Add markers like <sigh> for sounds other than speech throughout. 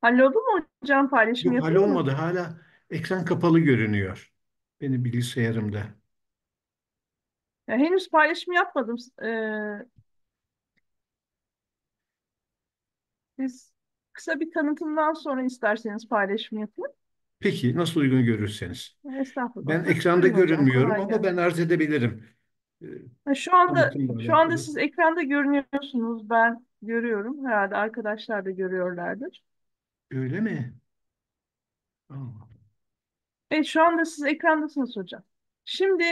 Halloldu mu hocam? Paylaşım Yok hal yapıldı mı? olmadı. Hala ekran kapalı görünüyor. Benim bilgisayarımda. Ya henüz paylaşım yapmadım. Ee, biz kısa bir tanıtımdan sonra isterseniz paylaşım yapın. Peki nasıl uygun görürseniz. Estağfurullah. Ben ekranda Buyurun görünmüyorum kolay ama ben arz edebilirim. Ee, Ha, Şu anda Tanıtımla şu anda siz ekranda görünüyorsunuz. Ben görüyorum. Herhalde arkadaşlar da görüyorlardır. Öyle mi? Aa, Evet, şu anda siz ekrandasınız hocam. Şimdi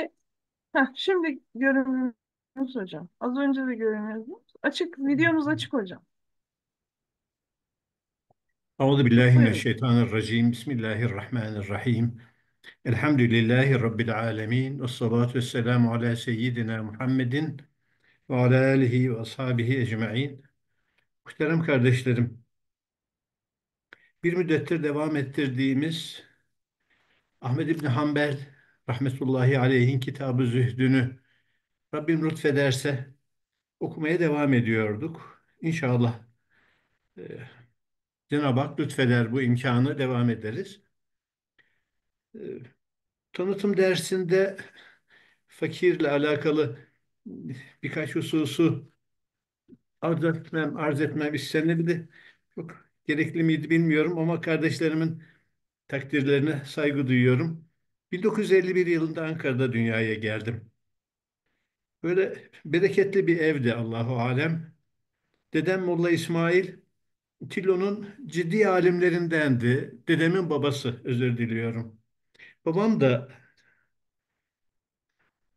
heh, şimdi görünüyorsunuz hocam. Az önce de görünüyordunuz. Açık, videomuz açık hocam. Euzu billahi Buyurun. mineşşeytanirracim. Bismillahirrahmanirrahim. Elhamdülillahi rabbil alamin. Ves salatu vesselamu ala seyyidina Muhammedin ve ala alihi ve ashabihi ecmaîn. Muhterem kardeşlerim, bir müddettir devam ettirdiğimiz Ahmed İbni Hanbel rahmetullahi aleyhin kitabı Zühdün'ü Rabbim lütfederse okumaya devam ediyorduk. İnşallah e, Cenab-ı Hak lütfeder bu imkanı devam ederiz. E, tanıtım dersinde fakirle alakalı birkaç hususu arz etmem, arz etmem istenirdi. Çok Gerekli miydi bilmiyorum ama kardeşlerimin takdirlerine saygı duyuyorum. 1951 yılında Ankara'da dünyaya geldim. Böyle bereketli bir evdi Allahu alem. Dedem Molla İsmail Tilo'nun ciddi alimlerindendi. Dedemin babası özür diliyorum. Babam da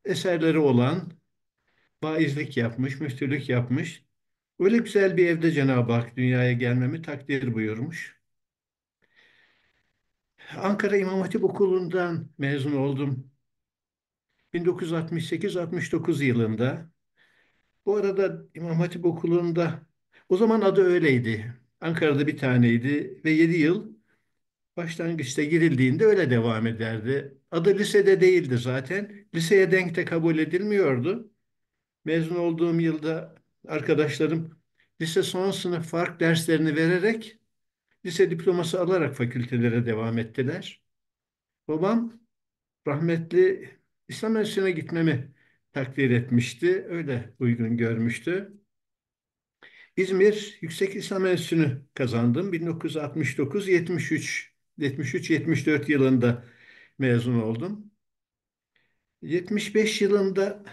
eserleri olan baizlik yapmış, müftülük yapmış. Öyle güzel bir evde Cenab-ı Hak dünyaya gelmemi takdir buyurmuş. Ankara İmam Hatip Okulu'ndan mezun oldum. 1968-69 yılında. Bu arada İmam Hatip Okulu'nda o zaman adı öyleydi. Ankara'da bir taneydi ve 7 yıl başlangıçta girildiğinde öyle devam ederdi. Adı lisede değildi zaten. Liseye denk de kabul edilmiyordu. Mezun olduğum yılda arkadaşlarım lise son sınıf fark derslerini vererek lise diploması alarak fakültelere devam ettiler. Babam rahmetli İslam Enstitüsü'ne gitmemi takdir etmişti. Öyle uygun görmüştü. İzmir Yüksek İslam Enstitüsü'nü kazandım. 1969-73 73-74 yılında mezun oldum. 75 yılında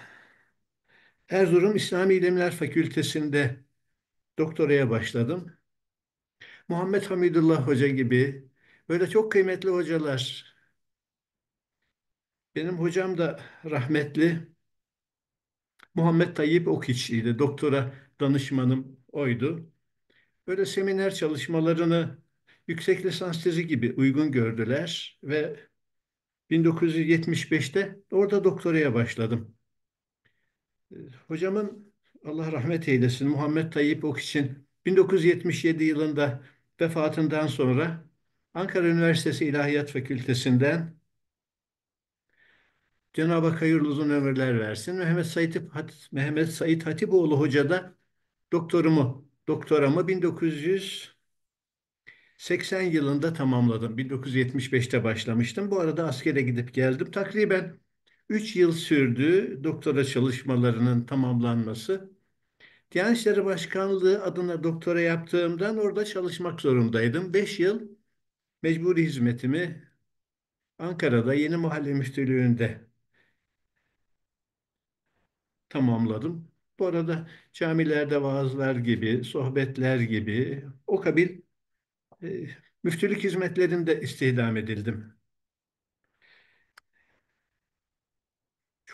Erzurum İslami İlimler Fakültesi'nde doktoraya başladım. Muhammed Hamidullah Hoca gibi böyle çok kıymetli hocalar. Benim hocam da rahmetli Muhammed Tayyip Okiçliydi. Doktora danışmanım oydu. Böyle seminer çalışmalarını yüksek lisans tezi gibi uygun gördüler ve 1975'te orada doktoraya başladım. Ee, hocamın Allah rahmet eylesin Muhammed Tayyip Ok için 1977 yılında vefatından sonra Ankara Üniversitesi İlahiyat Fakültesinden Cenab-ı Hak hayırlı uzun ömürler versin. Mehmet Said, Mehmet Said Hatipoğlu Hoca da doktorumu, doktoramı 1980 yılında tamamladım. 1975'te başlamıştım. Bu arada askere gidip geldim. Takriben 3 yıl sürdü doktora çalışmalarının tamamlanması. Diyanet İşleri Başkanlığı adına doktora yaptığımdan orada çalışmak zorundaydım. 5 yıl mecburi hizmetimi Ankara'da Yeni Mahalle Müftülüğü'nde tamamladım. Bu arada camilerde vaazlar gibi, sohbetler gibi o kabil e, müftülük hizmetlerinde istihdam edildim.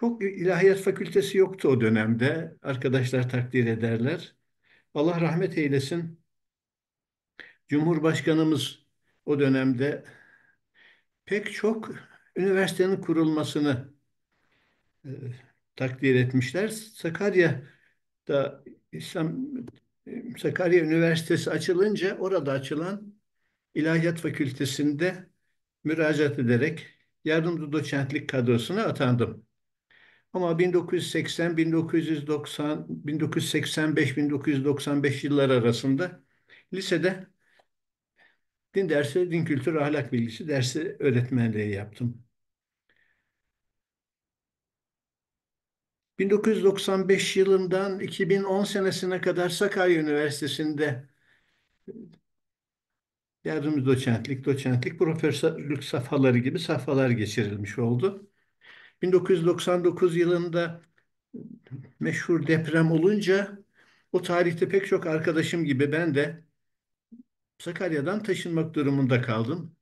Çok ilahiyat fakültesi yoktu o dönemde. Arkadaşlar takdir ederler. Allah rahmet eylesin. Cumhurbaşkanımız o dönemde pek çok üniversitenin kurulmasını e, takdir etmişler. Sakarya'da İslam e, Sakarya Üniversitesi açılınca orada açılan İlahiyat Fakültesi'nde müracaat ederek yardımcı doçentlik kadrosuna atandım. Ama 1980, 1990, 1985, 1995 yıllar arasında lisede din dersi, din kültürü, ahlak bilgisi dersi öğretmenliği yaptım. 1995 yılından 2010 senesine kadar Sakarya Üniversitesi'nde yardımcı doçentlik, doçentlik, profesörlük safhaları gibi safhalar geçirilmiş oldu. 1999 yılında meşhur deprem olunca o tarihte pek çok arkadaşım gibi ben de Sakarya'dan taşınmak durumunda kaldım.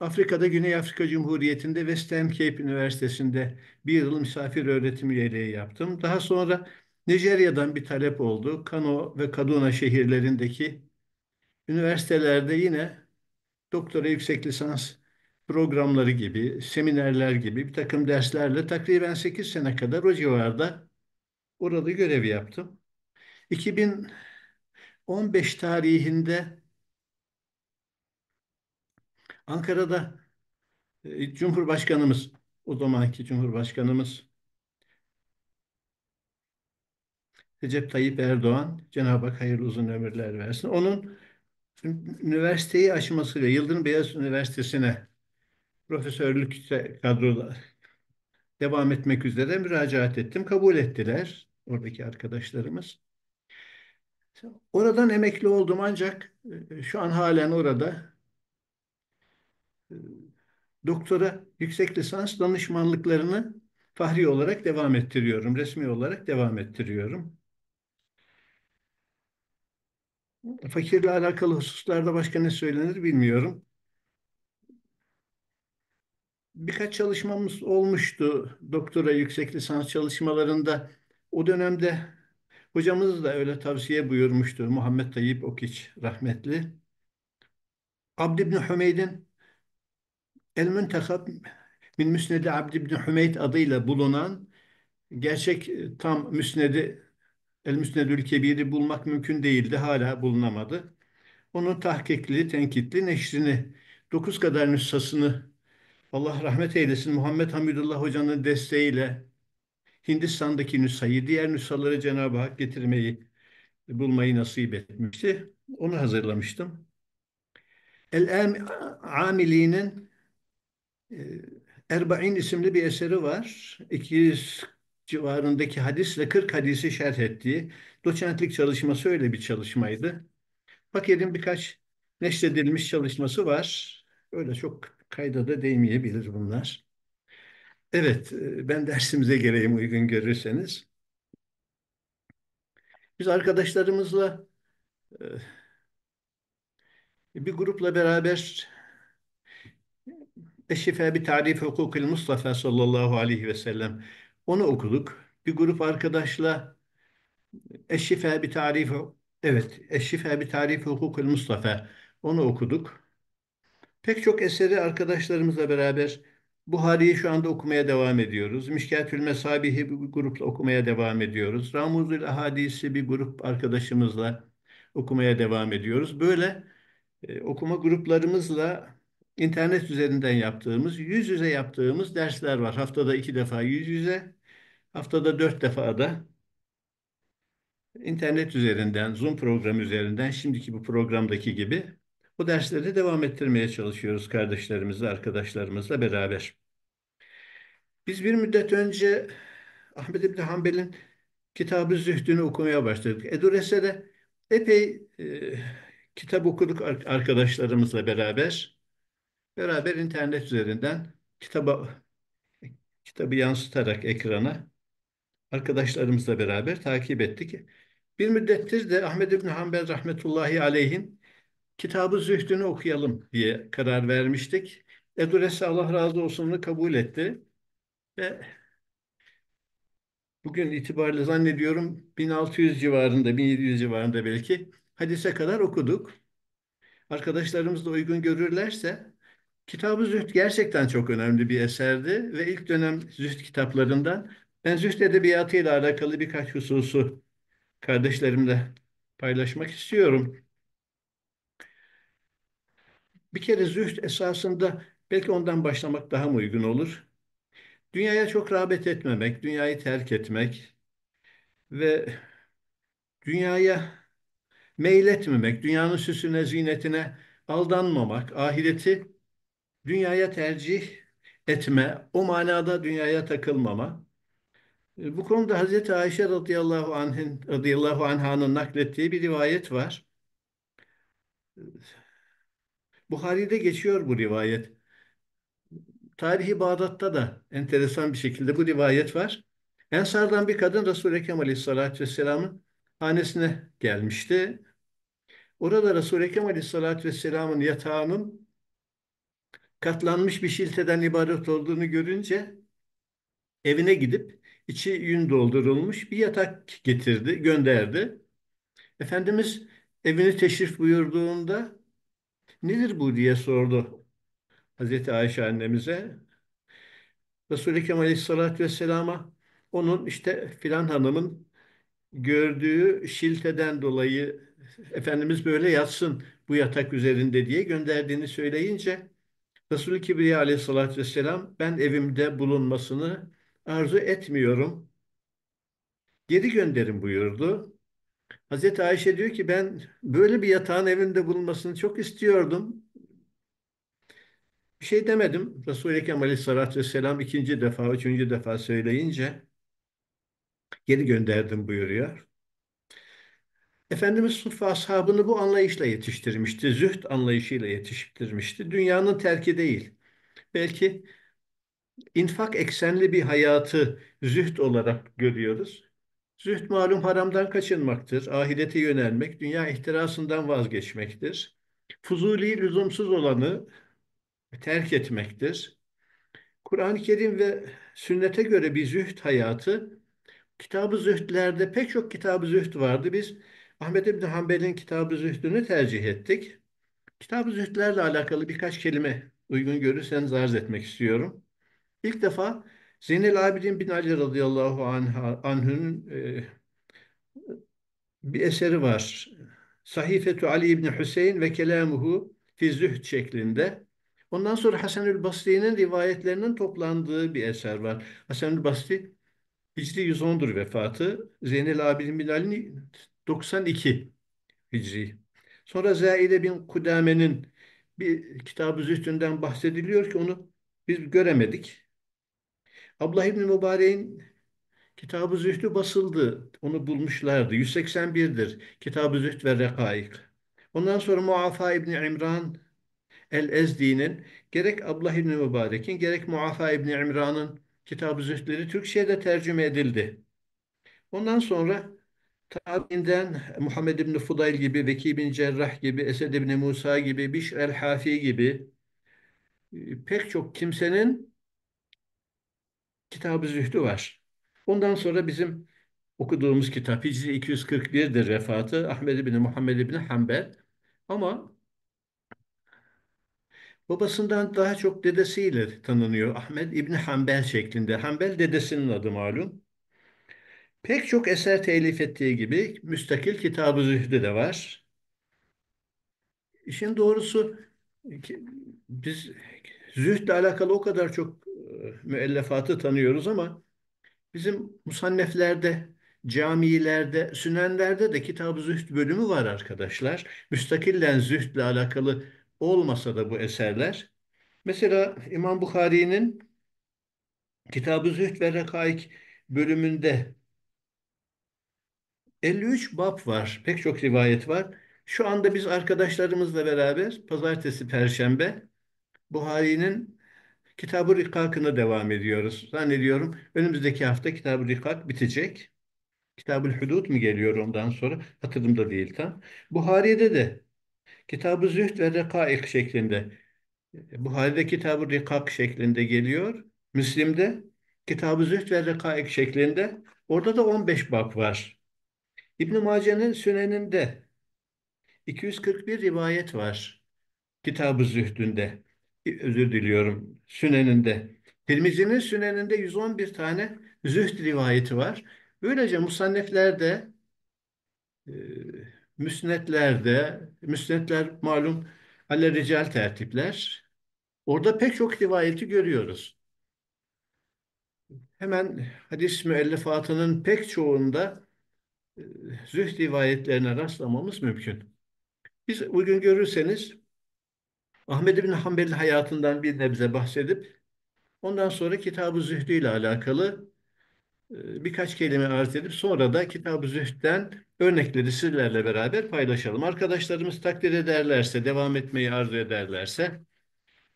Afrika'da Güney Afrika Cumhuriyeti'nde Western Cape Üniversitesi'nde bir yıl misafir öğretim üyeliği yaptım. Daha sonra Nijerya'dan bir talep oldu. Kano ve Kaduna şehirlerindeki üniversitelerde yine doktora yüksek lisans programları gibi, seminerler gibi bir takım derslerle takriben 8 sene kadar o civarda orada görev yaptım. 2015 tarihinde Ankara'da e, Cumhurbaşkanımız, o zamanki Cumhurbaşkanımız Recep Tayyip Erdoğan, Cenab-ı Hak hayırlı uzun ömürler versin. Onun üniversiteyi açmasıyla Yıldırım Beyazıt Üniversitesi'ne profesörlük kadrolar devam etmek üzere müracaat ettim. Kabul ettiler oradaki arkadaşlarımız. Oradan emekli oldum ancak e, şu an halen orada e, doktora yüksek lisans danışmanlıklarını fahri olarak devam ettiriyorum. Resmi olarak devam ettiriyorum. Fakirle alakalı hususlarda başka ne söylenir bilmiyorum birkaç çalışmamız olmuştu doktora yüksek lisans çalışmalarında. O dönemde hocamız da öyle tavsiye buyurmuştu Muhammed Tayyip Okiç rahmetli. Abd ibn Hümeyd'in El Müntekab Min Müsnedi Abd ibn Hümeyd adıyla bulunan gerçek e, tam müsnedi El Müsnedül Kebir'i bulmak mümkün değildi. Hala bulunamadı. Onun tahkikli, tenkitli neşrini dokuz kadar nüshasını Allah rahmet eylesin Muhammed Hamidullah Hoca'nın desteğiyle Hindistan'daki nüshayı, diğer nüshaları Cenab-ı Hak getirmeyi, bulmayı nasip etmişti. Onu hazırlamıştım. El-Amili'nin e, Erbain isimli bir eseri var. 200 civarındaki hadisle 40 hadisi şerh ettiği doçentlik çalışması öyle bir çalışmaydı. Fakir'in birkaç neşredilmiş çalışması var. Öyle çok Kayda da değmeyebilir bunlar. Evet, e, ben dersimize geleyim uygun görürseniz. Biz arkadaşlarımızla e, bir grupla beraber Eşife bir tarif hukukul Mustafa sallallahu aleyhi ve sellem onu okuduk. Bir grup arkadaşla Eşife bir tarif evet Eşife bir tarif hukukul Mustafa onu okuduk. Pek çok eseri arkadaşlarımızla beraber Buhari'yi şu anda okumaya devam ediyoruz. Mişkatül Mesabih'i bir grupla okumaya devam ediyoruz. Ramuzül Ahadis'i bir grup arkadaşımızla okumaya devam ediyoruz. Böyle e, okuma gruplarımızla internet üzerinden yaptığımız, yüz yüze yaptığımız dersler var. Haftada iki defa yüz yüze, haftada dört defa da internet üzerinden, Zoom programı üzerinden, şimdiki bu programdaki gibi bu dersleri devam ettirmeye çalışıyoruz kardeşlerimizle, arkadaşlarımızla beraber. Biz bir müddet önce Ahmet İbni Hanbel'in Kitabı Zühd'ünü okumaya başladık. Edurese'de epey e, kitap okuduk arkadaşlarımızla beraber. Beraber internet üzerinden kitaba kitabı yansıtarak ekrana arkadaşlarımızla beraber takip ettik. Bir müddettir de Ahmed İbni Hanbel rahmetullahi aleyhin Kitabı Zühdünü okuyalım diye karar vermiştik. Eduresi Allah razı olsun'u kabul etti. Ve bugün itibariyle zannediyorum 1600 civarında, 1700 civarında belki hadise kadar okuduk. Arkadaşlarımız da uygun görürlerse Kitabı Zühd gerçekten çok önemli bir eserdi ve ilk dönem Zühd kitaplarından ben Zühd edebiyatıyla alakalı birkaç hususu kardeşlerimle paylaşmak istiyorum. Bir kere zühd esasında belki ondan başlamak daha mı uygun olur? Dünyaya çok rağbet etmemek, dünyayı terk etmek ve dünyaya meyletmemek, dünyanın süsüne, zinetine aldanmamak, ahireti dünyaya tercih etme, o manada dünyaya takılmama. E, bu konuda Hazreti Ayşe radıyallahu anh'ın radıyallahu anh'ın naklettiği bir rivayet var Buhari'de geçiyor bu rivayet. Tarihi Bağdat'ta da enteresan bir şekilde bu rivayet var. Ensardan bir kadın Resul-i Ekrem Aleyhisselatü Vesselam'ın hanesine gelmişti. Orada Resul-i Ekrem Aleyhisselatü Vesselam'ın yatağının katlanmış bir şilteden ibaret olduğunu görünce evine gidip içi yün doldurulmuş bir yatak getirdi, gönderdi. Efendimiz evini teşrif buyurduğunda Nedir bu diye sordu Hazreti Ayşe annemize. Resul-i Ekrem Aleyhisselatü Vesselam'a onun işte filan hanımın gördüğü şilteden dolayı Efendimiz böyle yatsın bu yatak üzerinde diye gönderdiğini söyleyince Resul-i Kibriya aleyhissalatü vesselam ben evimde bulunmasını arzu etmiyorum. Geri gönderin buyurdu. Hazreti Ayşe diyor ki ben böyle bir yatağın evimde bulunmasını çok istiyordum. Bir şey demedim. Resul-i Ekrem Aleyhisselatü Vesselam ikinci defa, üçüncü defa söyleyince geri gönderdim buyuruyor. Efendimiz Suf ashabını bu anlayışla yetiştirmişti. Zühd anlayışıyla yetiştirmişti. Dünyanın terki değil. Belki infak eksenli bir hayatı zühd olarak görüyoruz. Zühd malum haramdan kaçınmaktır, ahirete yönelmek, dünya ihtirasından vazgeçmektir. Fuzuli, lüzumsuz olanı terk etmektir. Kur'an-ı Kerim ve sünnete göre bir zühd hayatı, kitabı zühdlerde pek çok kitabı zühd vardı. Biz Ahmet İbni Hanbel'in kitabı zühdünü tercih ettik. Kitab-ı zühdlerle alakalı birkaç kelime uygun görürseniz arz etmek istiyorum. İlk defa Zeynel Abidin bin Ali radıyallahu anh, anh'ın e, bir eseri var. Sahifetü Ali İbni Hüseyin ve kelamuhu fi zühd şeklinde. Ondan sonra Hasanül Basri'nin rivayetlerinin toplandığı bir eser var. Hasanül Basri Hicri 110'dur vefatı. Zeynel Abidin bin Ali 92 Hicri. Sonra Zaide bin Kudame'nin bir kitabı zühdünden bahsediliyor ki onu biz göremedik. Abdullah İbni Mübarek'in Kitab-ı Zühdü basıldı. Onu bulmuşlardı. 181'dir. Kitab-ı Zühd ve Rekaik. Ondan sonra Muafa İbni İmran El-Ezdi'nin gerek Abdullah İbni Mübarek'in gerek Muafa İbni İmran'ın Kitab-ı Zühdleri Türkçe'ye tercüme edildi. Ondan sonra tabiinden Muhammed İbni Fudayl gibi, Veki bin Cerrah gibi, Esed İbni Musa gibi, Bişr el-Hafi gibi e, pek çok kimsenin Kitab-ı Zühdü var. Ondan sonra bizim okuduğumuz kitap Hicri 241'dir vefatı Ahmed bin Muhammed bin Hanbel. Ama babasından daha çok dedesiyle tanınıyor. Ahmed İbni Hanbel şeklinde. Hanbel dedesinin adı malum. Pek çok eser telif ettiği gibi müstakil kitabı zühdü de var. İşin doğrusu biz zühdle alakalı o kadar çok müellefatı tanıyoruz ama bizim musanneflerde, camilerde, sünenlerde de Kitab-ı Zühd bölümü var arkadaşlar. Müstakillen zühdle alakalı olmasa da bu eserler. Mesela İmam Bukhari'nin Kitab-ı Zühd ve Rekaik bölümünde 53 bab var. Pek çok rivayet var. Şu anda biz arkadaşlarımızla beraber pazartesi, perşembe Buhari'nin Kitab-ı Rikak'ına devam ediyoruz. Zannediyorum önümüzdeki hafta Kitab-ı Rikak bitecek. Kitab-ı Hudud mu geliyor ondan sonra? Hatırımda değil tam. Buhari'de de Kitab-ı Zühd ve Rekaik şeklinde. Buhari'de Kitab-ı Rikak şeklinde geliyor. Müslim'de Kitab-ı Zühd ve Rekaik şeklinde. Orada da 15 bab var. İbn-i Mace'nin Sünen'inde 241 rivayet var. Kitab-ı Zühd'ünde özür diliyorum Sünen'inde. Tirmizi'nin Sünen'inde 111 tane zühd rivayeti var. Böylece musanneflerde e, müsnetlerde müsnetler malum ale rical tertipler. Orada pek çok rivayeti görüyoruz. Hemen hadis müellifatının pek çoğunda e, zühd rivayetlerine rastlamamız mümkün. Biz bugün görürseniz Ahmed bin Hanbel'in hayatından bir nebze bahsedip ondan sonra Kitab-ı Zühdü ile alakalı e, birkaç kelime arz edip sonra da Kitab-ı Zühd'den örnekleri sizlerle beraber paylaşalım. Arkadaşlarımız takdir ederlerse, devam etmeyi arzu ederlerse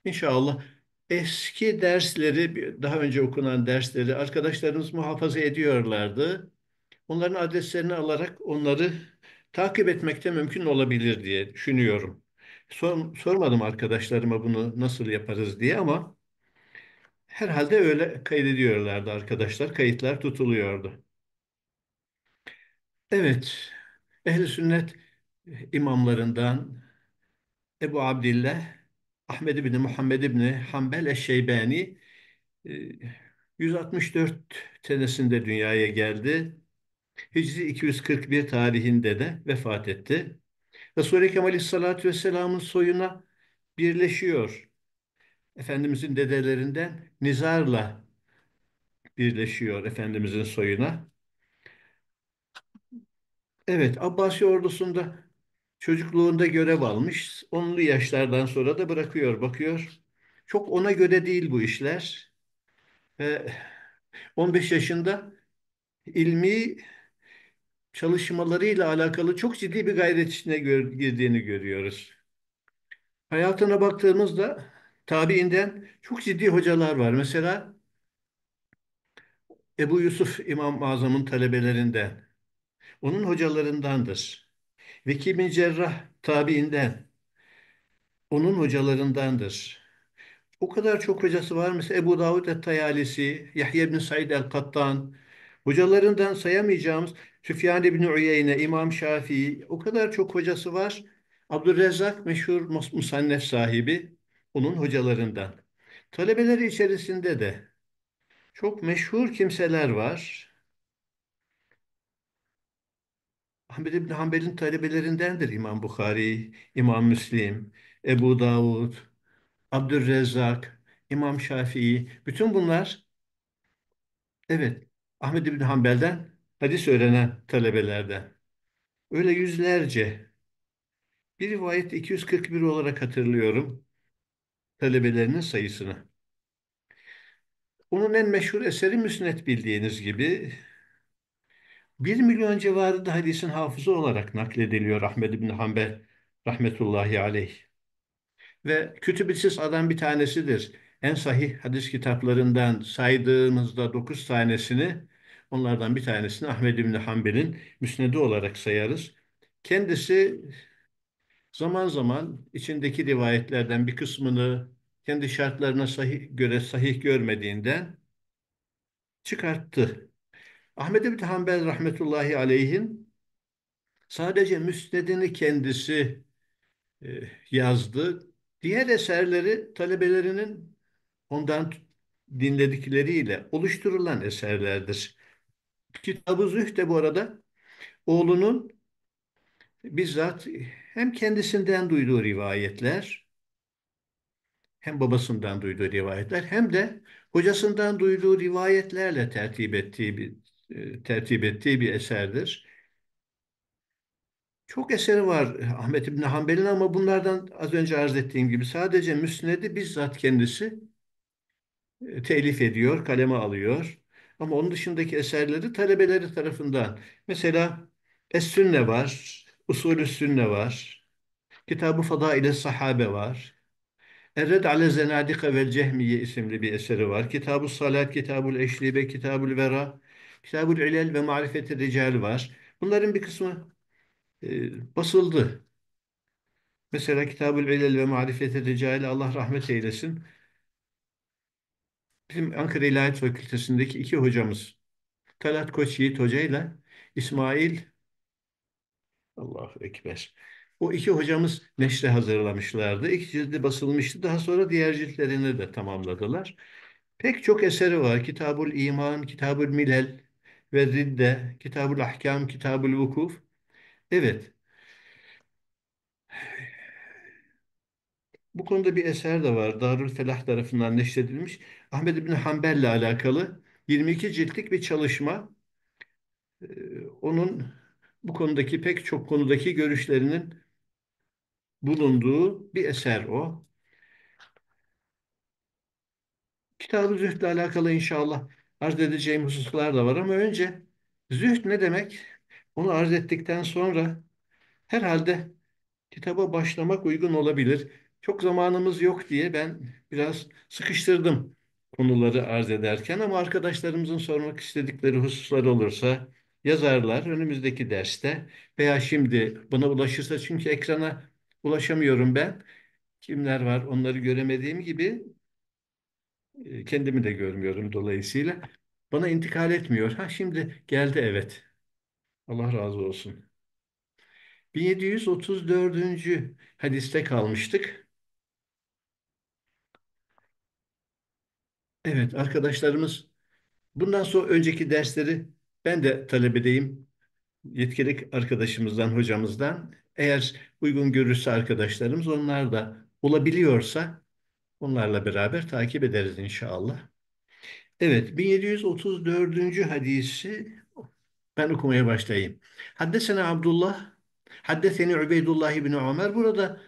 inşallah eski dersleri, daha önce okunan dersleri arkadaşlarımız muhafaza ediyorlardı. Onların adreslerini alarak onları takip etmekte mümkün olabilir diye düşünüyorum. Sor, sormadım arkadaşlarıma bunu nasıl yaparız diye ama herhalde öyle kaydediyorlardı arkadaşlar. Kayıtlar tutuluyordu. Evet, Ehl-i Sünnet imamlarından Ebu Abdillah Ahmed bin Muhammed bin Hanbel Şeybani, 164 e, senesinde dünyaya geldi. Hicri 241 tarihinde de vefat etti. Resul-i Ekrem Aleyhisselatü Vesselam'ın soyuna birleşiyor. Efendimizin dedelerinden Nizar'la birleşiyor Efendimizin soyuna. Evet, Abbasi ordusunda çocukluğunda görev almış. Onlu yaşlardan sonra da bırakıyor, bakıyor. Çok ona göre değil bu işler. 15 yaşında ilmi çalışmalarıyla alakalı çok ciddi bir gayret içine girdiğini görüyoruz. Hayatına baktığımızda tabiinden çok ciddi hocalar var. Mesela Ebu Yusuf İmam Azam'ın talebelerinden, onun hocalarındandır. Veki Cerrah tabiinden, onun hocalarındandır. O kadar çok hocası var. Mesela Ebu Davud et-Tayalisi, Yahya bin Said el-Kattan, hocalarından sayamayacağımız Süfyan İbni Uyeyne, İmam Şafii o kadar çok hocası var. Abdurrezzak meşhur musannef sahibi onun hocalarından. Talebeleri içerisinde de çok meşhur kimseler var. Ahmed İbni Hanbel'in talebelerindendir İmam Bukhari, İmam Müslim, Ebu Davud, Abdurrezzak, İmam Şafii. Bütün bunlar evet Ahmed İbni Hanbel'den hadis öğrenen talebelerden. Öyle yüzlerce. Bir rivayet 241 olarak hatırlıyorum talebelerinin sayısını. Onun en meşhur eseri Müsnet bildiğiniz gibi. Bir milyon civarı da hadisin hafızı olarak naklediliyor Ahmed bin Hanbel rahmetullahi aleyh. Ve kütübisiz adam bir tanesidir. En sahih hadis kitaplarından saydığımızda dokuz tanesini Onlardan bir tanesini Ahmed İbni Hanbel'in müsnedi olarak sayarız. Kendisi zaman zaman içindeki rivayetlerden bir kısmını kendi şartlarına sahih, göre sahih görmediğinden çıkarttı. Ahmed İbni Hanbel rahmetullahi aleyhin sadece müsnedini kendisi e, yazdı. Diğer eserleri talebelerinin ondan dinledikleriyle oluşturulan eserlerdir kitab Züh de bu arada oğlunun bizzat hem kendisinden duyduğu rivayetler hem babasından duyduğu rivayetler hem de hocasından duyduğu rivayetlerle tertip ettiği bir e, tertip ettiği bir eserdir. Çok eseri var Ahmet İbn Hanbel'in ama bunlardan az önce arz ettiğim gibi sadece Müsned'i bizzat kendisi e, telif ediyor, kaleme alıyor. Ama onun dışındaki eserleri talebeleri tarafından. Mesela Es-Sünne var, Usulü Sünne var, Kitab-ı Fada ile Sahabe var, Erred ale Zenadika ve Cehmiye isimli bir eseri var. Kitab-ı Salat, Kitab-ül Eşlibe, kitab Vera, Kitab-ül İlel ve Marifet-i Rical var. Bunların bir kısmı e, basıldı. Mesela Kitab-ül İlel ve Marifet-i Rical Allah rahmet eylesin bizim Ankara İlahiyat Fakültesindeki iki hocamız Talat Koç Yiğit Hoca ile İsmail Allahu Ekber. O iki hocamız neşre hazırlamışlardı. İki cildi basılmıştı. Daha sonra diğer ciltlerini de tamamladılar. Pek çok eseri var. Kitabul İman, Kitabul Milel ve Ridde, Kitabul Ahkam, Kitabul Vukuf. Evet, Bu konuda bir eser de var. Darül Felah tarafından neşredilmiş. Ahmed İbni Hanbel ile alakalı 22 ciltlik bir çalışma. Ee, onun bu konudaki pek çok konudaki görüşlerinin bulunduğu bir eser o. Kitabı ı Zühd'le alakalı inşallah arz edeceğim hususlar da var ama önce zühd ne demek? Onu arz ettikten sonra herhalde kitaba başlamak uygun olabilir çok zamanımız yok diye ben biraz sıkıştırdım konuları arz ederken ama arkadaşlarımızın sormak istedikleri hususlar olursa yazarlar önümüzdeki derste veya şimdi bana ulaşırsa çünkü ekrana ulaşamıyorum ben. Kimler var onları göremediğim gibi e, kendimi de görmüyorum dolayısıyla. Bana intikal etmiyor. Ha şimdi geldi evet. Allah razı olsun. 1734. hadiste kalmıştık. Evet arkadaşlarımız bundan sonra önceki dersleri ben de talep edeyim. Yetkili arkadaşımızdan, hocamızdan. Eğer uygun görürse arkadaşlarımız onlar da olabiliyorsa onlarla beraber takip ederiz inşallah. Evet 1734. hadisi ben okumaya başlayayım. Haddesene Abdullah, haddeseni Ubeydullah ibn Ömer. Burada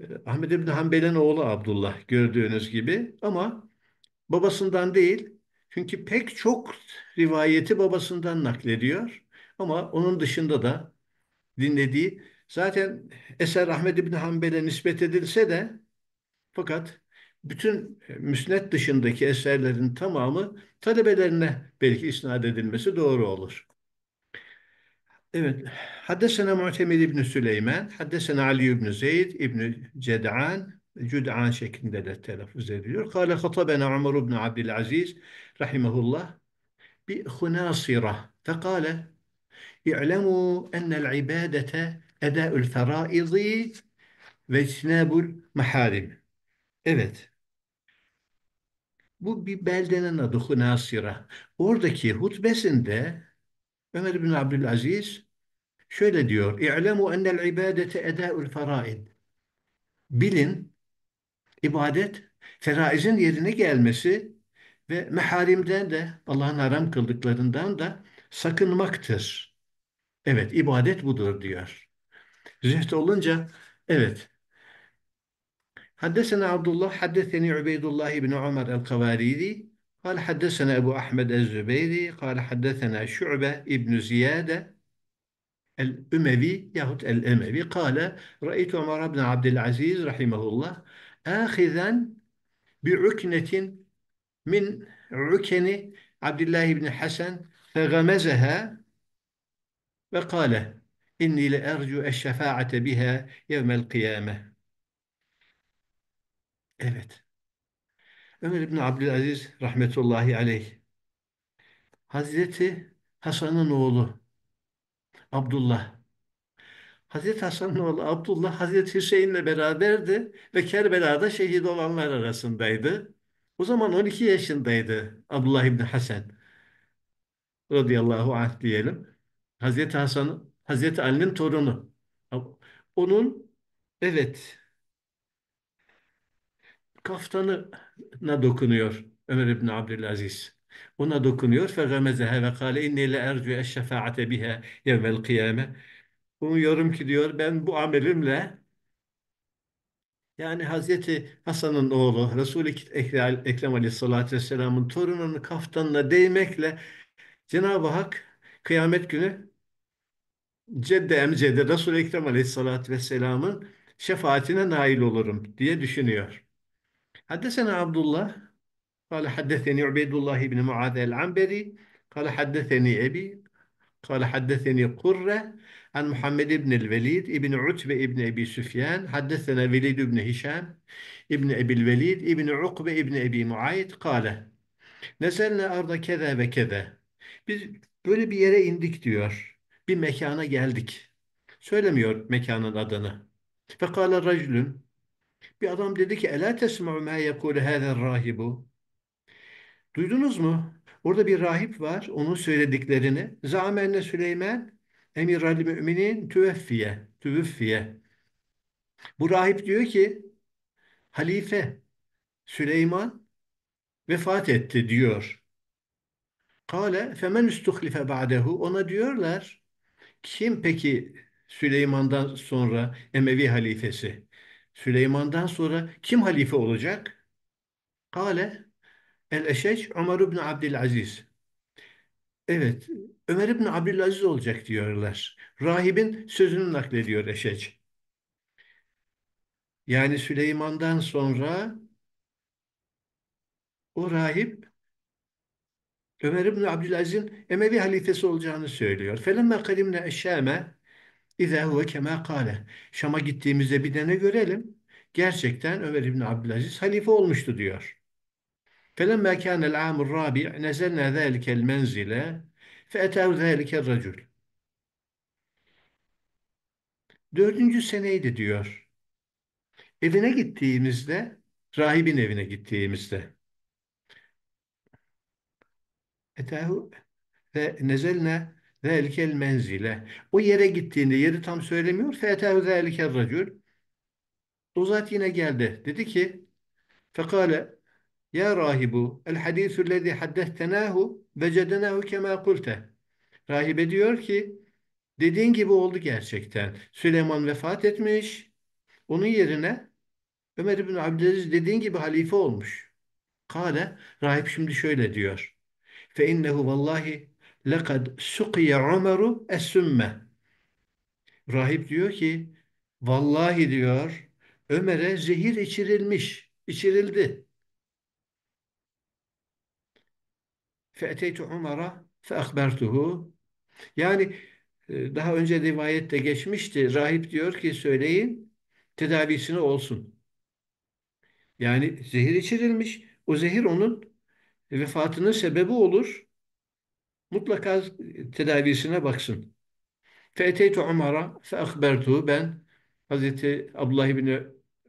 e, Ahmed ibn Hanbel'in oğlu Abdullah gördüğünüz gibi ama Babasından değil. Çünkü pek çok rivayeti babasından naklediyor. Ama onun dışında da dinlediği zaten eser Ahmed İbni Hanbel'e nispet edilse de fakat bütün e, müsnet dışındaki eserlerin tamamı talebelerine belki isnat edilmesi doğru olur. Evet. Haddesena Mu'temir İbni Süleyman, Haddesena Ali İbni Zeyd İbni Ced'an, cüd'a şeklinde de telaffuz ediliyor. Kale hatabena Umar ibn Abdülaziz rahimahullah bi hunasira fekale i'lemu enel ibadete edaül feraizi ve isnabul maharim. Evet. Bu bir beldenin adı Hunasira. Oradaki hutbesinde Ömer bin Abdülaziz şöyle diyor. İ'lemu enel ibadete edaül faraid. Bilin ibadet feraizin yerine gelmesi ve meharimden de Allah'ın haram kıldıklarından da sakınmaktır. Evet ibadet budur diyor. Zühd olunca evet Haddesena Abdullah, haddeseni Ubeydullah ibn Ömer el-Kavaridi, قال حدثنا أبو أحمد الزبيري قال حدثنا شعبة ابن زيادة الأموي يهود الأموي قال رأيت عمر بن عبد العزيز رحمه الله ahizen bi rüknetin min rükeni Abdullah İbni Hasan fegamezeha ve kâle inni le ercu eşşefaate biha yevmel kıyame. Evet. Ömer İbni Abdülaziz rahmetullahi aleyh. Hazreti Hasan'ın oğlu Abdullah Hazreti Hasan'ın oğlu Abdullah Hazreti Hüseyin'le beraberdi ve Kerbela'da şehit olanlar arasındaydı. O zaman 12 yaşındaydı Abdullah İbni Hasan radıyallahu anh diyelim. Hazreti Hasan'ın Hazreti Ali'nin torunu. Onun evet kaftanına dokunuyor Ömer İbni Abdülaziz. Ona dokunuyor. فَغَمَزَهَا وَقَالَ اِنِّي لَاَرْجُوَ الشَّفَاعَةَ بِهَا يَوْمَ الْقِيَامَةِ Umuyorum ki diyor ben bu amelimle yani Hazreti Hasan'ın oğlu Resul-i Ekrem Aleyhisselatü Vesselam'ın torununun kaftanına değmekle Cenab-ı Hak kıyamet günü Cedde Emce'de Resul-i Ekrem Aleyhisselatü Vesselam'ın şefaatine nail olurum diye düşünüyor. Haddesena Abdullah قال Haddeseni Ubeydullah ibn بن el العنبري قال Haddeseni أبي قال Haddeseni قرة عن محمد بن الوليد ابن عتبة ابن أبي سفيان حدثنا وليد بن هشام ابن أبي الوليد ابن عقبة ابن أبي معايد قال Neselne arda kede ve kede. Biz böyle bir yere indik diyor. Bir mekana geldik. Söylemiyor mekanın adını. Ve kâle raclün. Bir adam dedi ki Ela tesma'u mâ yekûle hâzel rahibu. Duydunuz mu? Orada bir rahip var. Onun söylediklerini. Zâmenne Süleyman Emirül Müminin tüveffiye, tüveffiye. Bu rahip diyor ki halife Süleyman vefat etti diyor. Kale femen üstuhlife ba'dehu ona diyorlar kim peki Süleyman'dan sonra Emevi halifesi? Süleyman'dan sonra kim halife olacak? Kale el eşeç Ömer ibn Abdülaziz. Evet Ömer İbni Abdülaziz olacak diyorlar. Rahibin sözünü naklediyor Eşeç. Yani Süleyman'dan sonra o rahip Ömer İbni Abdülaziz'in Emevi halifesi olacağını söylüyor. فَلَمَّا قَدِمْنَا اَشْشَامَ اِذَا هُوَ كَمَا قَالَ Şam'a gittiğimizde bir de görelim? Gerçekten Ömer İbni Abdülaziz halife olmuştu diyor. فَلَمَّا كَانَ الْعَامُ الرَّابِعِ نَزَلْنَا ذَٰلِكَ الْمَنْزِلَ فَاَتَاهُ ذَٰلِكَ الرَّجُلُ Dördüncü seneydi diyor. Evine gittiğimizde, rahibin evine gittiğimizde. Etehu ve nezelne zelkel menzile. O yere gittiğinde yeri tam söylemiyor. Fetehu zelkel racül. O zat yine geldi. Dedi ki fekale ya rahibu el hadisü lezi haddehtenahu vecedenahu kema kulte. Rahibe diyor ki dediğin gibi oldu gerçekten. Süleyman vefat etmiş. Onun yerine Ömer bin Abdülaziz dediğin gibi halife olmuş. Kale rahip şimdi şöyle diyor. Fe innehu vallahi lekad suqiye Ömer'u es-sümme. Rahip diyor ki vallahi diyor Ömer'e zehir içirilmiş, içirildi. fe'teytu Umar'a fe'akbertuhu. Yani e, daha önce rivayette geçmişti. Rahip diyor ki söyleyin tedavisini olsun. Yani zehir içirilmiş. O zehir onun vefatının sebebi olur. Mutlaka tedavisine baksın. Fe'teytu Umar'a fe'akbertuhu. Ben Hazreti Abdullah bin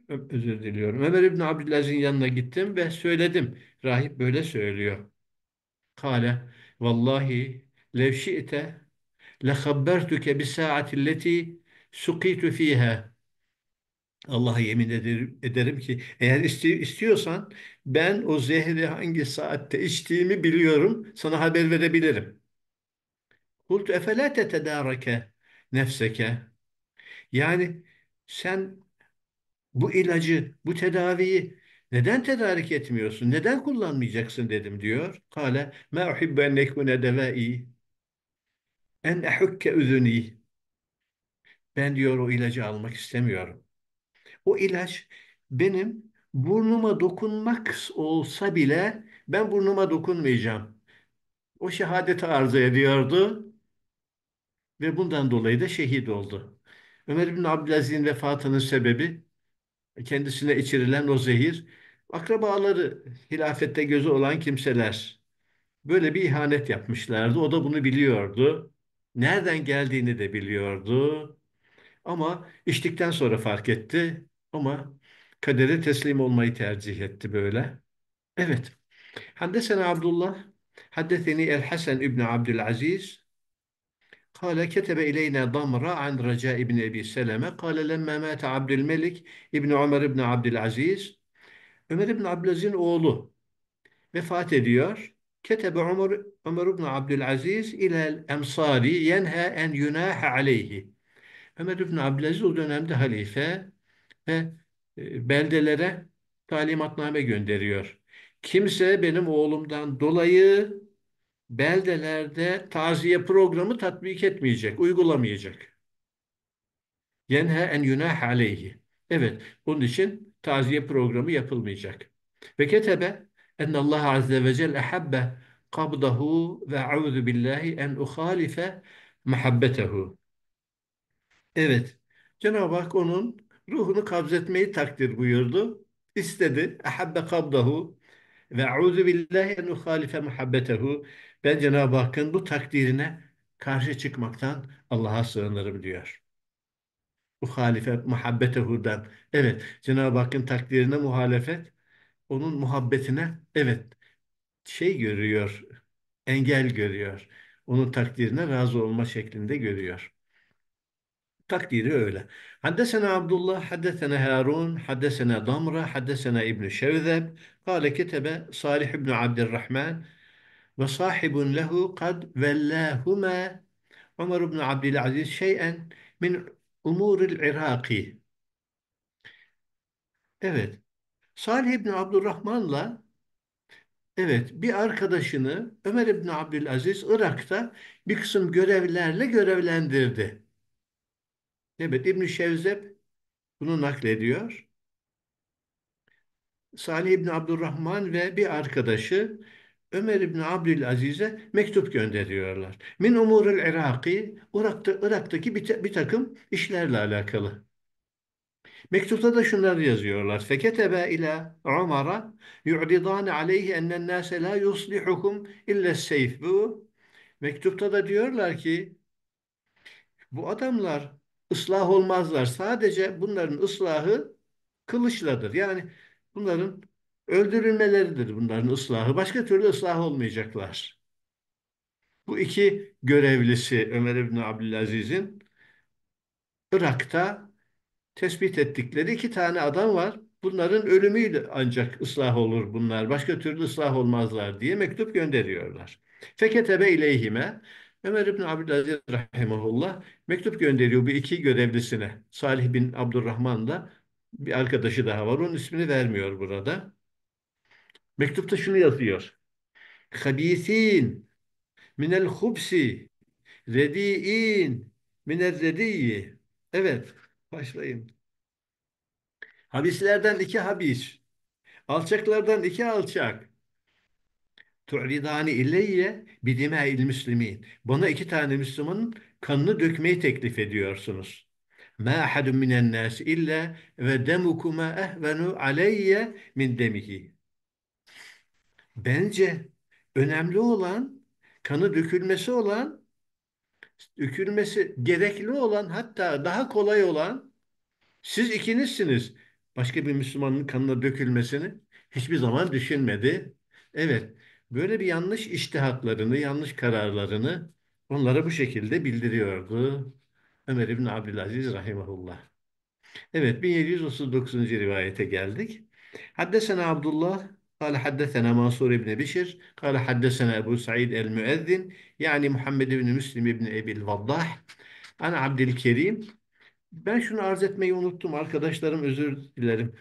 özür diliyorum. Ömer İbni Abdülaziz'in yanına gittim ve söyledim. Rahip böyle söylüyor. Kale vallahi lev şi'te lehabbertüke bis saatilleti sukitu fiha. Allah'a yemin ederim, ederim ki eğer isti, istiyorsan ben o zehri hangi saatte içtiğimi biliyorum. Sana haber verebilirim. Kultu efela tedareke, nefseke. Yani sen bu ilacı, bu tedaviyi neden tedarik etmiyorsun? Neden kullanmayacaksın dedim diyor. Kale ma uhibbu en yekune devai en ehukke üzüni. Ben diyor o ilacı almak istemiyorum. O ilaç benim burnuma dokunmak olsa bile ben burnuma dokunmayacağım. O şehadeti arzu ediyordu ve bundan dolayı da şehit oldu. Ömer bin Abdülaziz'in vefatının sebebi kendisine içirilen o zehir akrabaları hilafette gözü olan kimseler böyle bir ihanet yapmışlardı. O da bunu biliyordu. Nereden geldiğini de biliyordu. Ama içtikten sonra fark etti. Ama kadere teslim olmayı tercih etti böyle. Evet. Haddesena Abdullah. Haddeseni El Hasan İbni Abdülaziz. Kale ketebe ileyne damra an Reca İbni Ebi Seleme. Kale lemme mâte Abdülmelik İbni Ömer İbni Abdülaziz. Ömer İbn Abdülaziz'in oğlu vefat ediyor. Ketebe Ömer, Ömer İbn Abdülaziz ile emsari yenha en yunaha aleyhi. Ömer İbn Abdülaziz o dönemde halife ve e, beldelere talimatname gönderiyor. Kimse benim oğlumdan dolayı beldelerde taziye programı tatbik etmeyecek, uygulamayacak. Yenha en yunaha aleyhi. Evet, bunun için taziye programı yapılmayacak. Ve ketebe Allah azze ve celle habbe kabdahu ve auzu billahi en uhalife muhabbetehu. Evet. Cenab-ı Hak onun ruhunu kabzetmeyi takdir buyurdu. İstedi. Ahabbe kabdahu ve auzu billahi en uhalife muhabbetehu. Ben Cenab-ı Hakk'ın bu takdirine karşı çıkmaktan Allah'a sığınırım diyor muhalefet, muhabbetehu'dan. Evet, Cenab-ı Hakk'ın takdirine muhalefet, onun muhabbetine evet şey görüyor, engel görüyor. Onun takdirine razı olma şeklinde görüyor. Takdiri öyle. Haddesena Abdullah, haddesena Harun, haddesena Damra, haddesena İbn Şevzeb, kâle ketebe Salih İbn Abdurrahman ve sahibun lehu kad vellâhuma Ömer İbn Abdülaziz şeyen min Umuril Iraki. Evet. Salih İbni Abdurrahman'la evet bir arkadaşını Ömer İbni Abdülaziz Irak'ta bir kısım görevlerle görevlendirdi. Evet İbni Şevzep bunu naklediyor. Salih İbni Abdurrahman ve bir arkadaşı Ömer İbni Abdülaziz'e mektup gönderiyorlar. Min umurul Iraki, Irak'ta, Irak'taki bir, bir takım işlerle alakalı. Mektupta da şunları yazıyorlar. Feketebe ila Umar'a yu'ridane aleyhi ennen nase la yuslihukum illa seyf. Bu mektupta da diyorlar ki bu adamlar ıslah olmazlar. Sadece bunların ıslahı kılıçladır. Yani bunların öldürülmeleridir bunların ıslahı. Başka türlü ıslah olmayacaklar. Bu iki görevlisi Ömer İbni Abdülaziz'in Irak'ta tespit ettikleri iki tane adam var. Bunların ölümüyle ancak ıslah olur bunlar. Başka türlü ıslah olmazlar diye mektup gönderiyorlar. Feketebe ileyhime Ömer İbni Abdülaziz Rahimahullah mektup gönderiyor bu iki görevlisine. Salih bin Abdurrahman da bir arkadaşı daha var. Onun ismini vermiyor burada. Mektupta şunu yazıyor. Habisin minel hubsi redi'in minel redi'yi. Evet, başlayın. Habislerden iki habis. Alçaklardan iki alçak. Tu'ridani ileyye il müslimin. Bana iki tane Müslümanın kanını dökmeyi teklif ediyorsunuz. Ma ahadun minen nas illa ve demukuma ehvenu aleyye min demihi. Bence önemli olan kanı dökülmesi olan dökülmesi gerekli olan hatta daha kolay olan siz ikinizsiniz. Başka bir Müslümanın kanına dökülmesini hiçbir zaman düşünmedi. Evet, böyle bir yanlış iştihatlarını, yanlış kararlarını onlara bu şekilde bildiriyordu Ömer İbn Abdülaziz rahimahullah. Evet, 1739. rivayete geldik. Haddesena Abdullah قال حدثنا منصور بن بشر قال حدثنا أبو سعيد المؤذن يعني محمد بن مسلم بن أبي الوضاح عن عبد الكريم ben şunu arz etmeyi unuttum arkadaşlarım özür dilerim.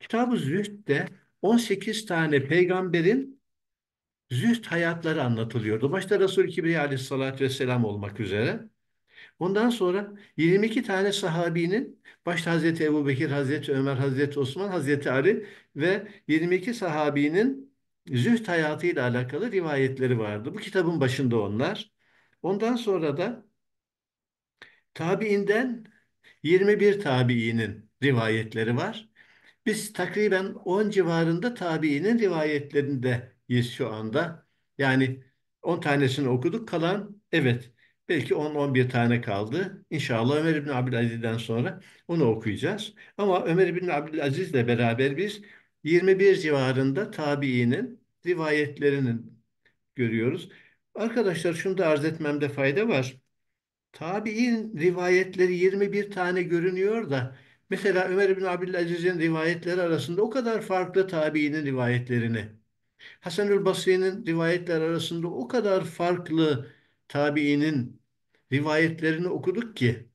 Kitab-ı Zühd'de 18 tane peygamberin zühd hayatları anlatılıyordu. Başta Resul-i Kibriya aleyhissalatü vesselam olmak üzere. Ondan sonra 22 tane sahabinin Başta Hazreti Ebu Bekir, Hazreti Ömer, Hazreti Osman, Hazreti Ali ve 22 sahabinin zühd hayatıyla alakalı rivayetleri vardı. Bu kitabın başında onlar. Ondan sonra da tabiinden 21 tabiinin rivayetleri var. Biz takriben 10 civarında tabiinin rivayetlerinde şu anda. Yani 10 tanesini okuduk. Kalan evet Belki 10-11 tane kaldı. İnşallah Ömer İbni Abdülaziz'den sonra onu okuyacağız. Ama Ömer İbni Abdülaziz ile beraber biz 21 civarında tabiinin rivayetlerini görüyoruz. Arkadaşlar şunu da arz etmemde fayda var. Tabi'in rivayetleri 21 tane görünüyor da mesela Ömer bin Abdülaziz'in rivayetleri arasında o kadar farklı tabi'inin rivayetlerini Hasanül Basri'nin rivayetler arasında o kadar farklı tabiinin rivayetlerini okuduk ki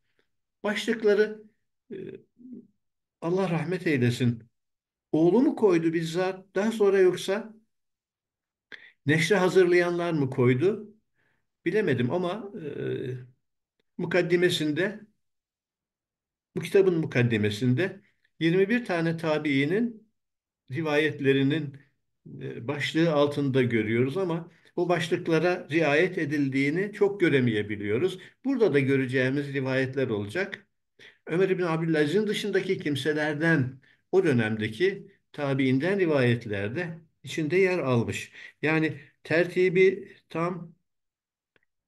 başlıkları e, Allah rahmet eylesin. Oğlu mu koydu bizzat daha sonra yoksa neşre hazırlayanlar mı koydu? Bilemedim ama e, mukaddimesinde bu kitabın mukaddimesinde 21 tane tabiinin rivayetlerinin e, başlığı altında görüyoruz ama bu başlıklara riayet edildiğini çok göremeyebiliyoruz. Burada da göreceğimiz rivayetler olacak. Ömer İbn Abdülaziz'in dışındaki kimselerden o dönemdeki tabiinden rivayetlerde içinde yer almış. Yani tertibi tam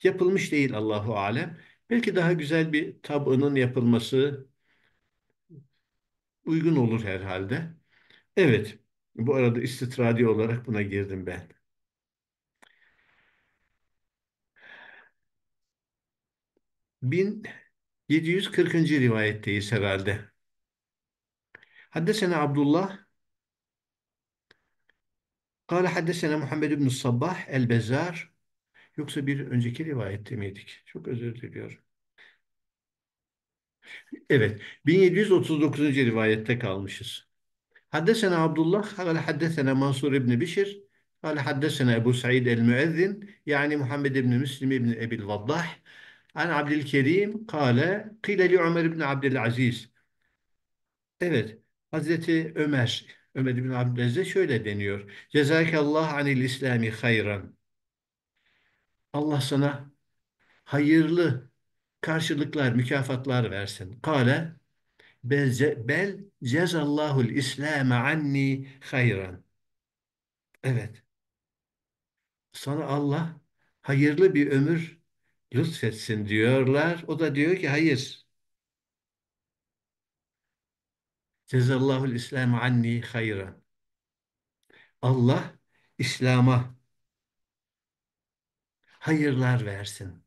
yapılmış değil Allahu alem. Belki daha güzel bir tabının yapılması uygun olur herhalde. Evet, bu arada istitradi olarak buna girdim ben. 1740. rivayetteyiz herhalde. Haddesene Abdullah Kale haddesene Muhammed bin Sabbah el Bezar" Yoksa bir önceki rivayette miydik? Çok özür diliyorum. Evet. 1739. rivayette kalmışız. Haddesene Abdullah, kale haddesene Mansur İbni Bişir, kale haddesene Ebu Said el-Müezzin, yani Muhammed İbni Müslim İbni Ebil Vaddah, An Abdülkerim kale kıyle li Ömer ibn Abdülaziz. Evet. Hazreti Ömer Ömer ibn Abdülaziz'e şöyle deniyor. Allah anil İslami hayran. Allah sana hayırlı karşılıklar, mükafatlar versin. Kale bel, ce, bel cezallahul İslam anni hayran. Evet. Sana Allah hayırlı bir ömür lütfetsin diyorlar. O da diyor ki hayır. Cezallahu'l İslam anni hayran. Allah İslam'a hayırlar versin.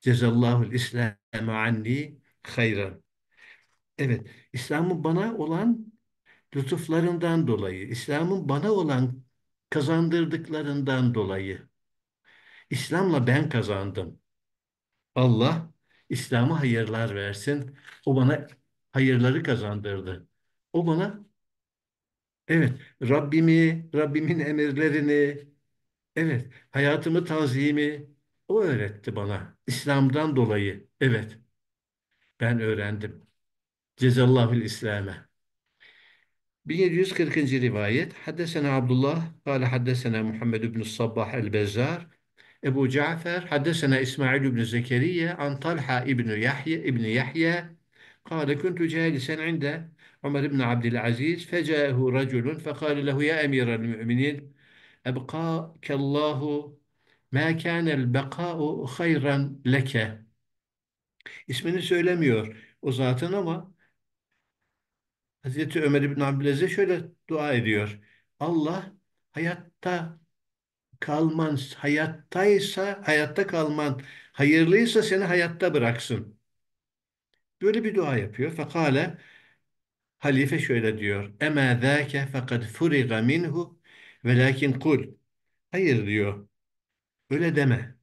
Cezallahu'l İslam anni hayran. Evet, İslam'ın bana olan lütuflarından dolayı, İslam'ın bana olan kazandırdıklarından dolayı İslam'la ben kazandım. Allah İslam'a hayırlar versin. O bana hayırları kazandırdı. O bana evet Rabbimi, Rabbimin emirlerini, evet hayatımı tazimi o öğretti bana. İslam'dan dolayı evet ben öğrendim. Cezallahül İslam'a. 1740. rivayet Haddesena Abdullah kâle haddesena Muhammed ibn Sabbah el-Bezzar Ebu Cafer haddesena İsmail ibn Zekeriye an Talha ibn Yahya ibn Yahya قال كنت جالسا عند عمر بن عبد العزيز فجاءه رجل فقال له يا أمير المؤمنين أبقاك الله ما كان البقاء خيرا لك İsmini söylemiyor o zatın ama Hazreti Ömer bin Abdülaziz şöyle dua ediyor. Allah hayatta kalman hayattaysa, hayatta kalman hayırlıysa seni hayatta bıraksın. Böyle bir dua yapıyor. Fekale halife şöyle diyor. Ema zâke fekad furiga minhu Ve, Lakin, kul. Hayır diyor. Öyle deme.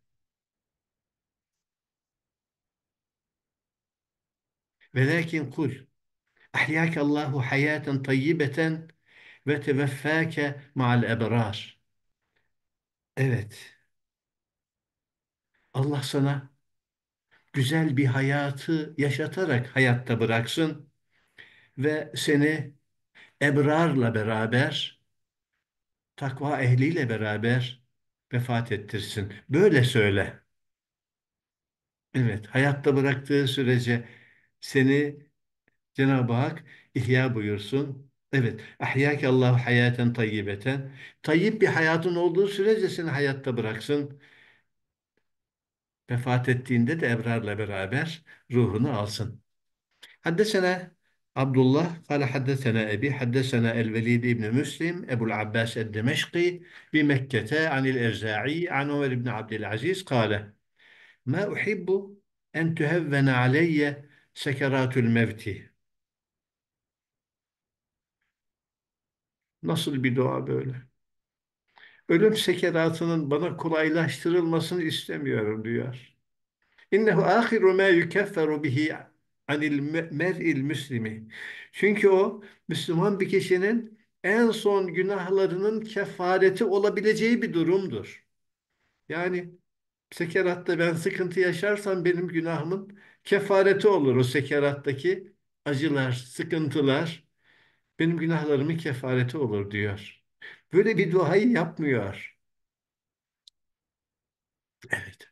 Velakin kul. Ahyâke Allahu hayaten tayyibeten ve teveffâke ma'al ebrar. Evet. Allah sana güzel bir hayatı yaşatarak hayatta bıraksın ve seni ebrarla beraber, takva ehliyle beraber vefat ettirsin. Böyle söyle. Evet, hayatta bıraktığı sürece seni Cenab-ı Hak ihya buyursun. Evet. Ahyake Allah hayaten tayyibeten. Tayyip bir hayatın olduğu sürece seni hayatta bıraksın. Vefat ettiğinde de ebrarla beraber ruhunu alsın. Haddesene Abdullah kale haddesene ebi haddesene el-Velid ibn Müslim Ebu'l Abbas ed-Dimeşki bi Mekke'te anil Erza'i an Ömer ibn Abdülaziz "Kâle, ma uhibbu en tuhevvene aleyye sekeratül mevti Nasıl bir dua böyle? Ölüm sekeratının bana kolaylaştırılmasını istemiyorum diyor. İnnehu ahiru me yukefferu bihi anil mer'il müslimi. Çünkü o Müslüman bir kişinin en son günahlarının kefareti olabileceği bir durumdur. Yani sekeratta ben sıkıntı yaşarsam benim günahımın kefareti olur o sekerattaki acılar, sıkıntılar, benim günahlarımın kefareti olur diyor. Böyle bir duayı yapmıyor. Evet.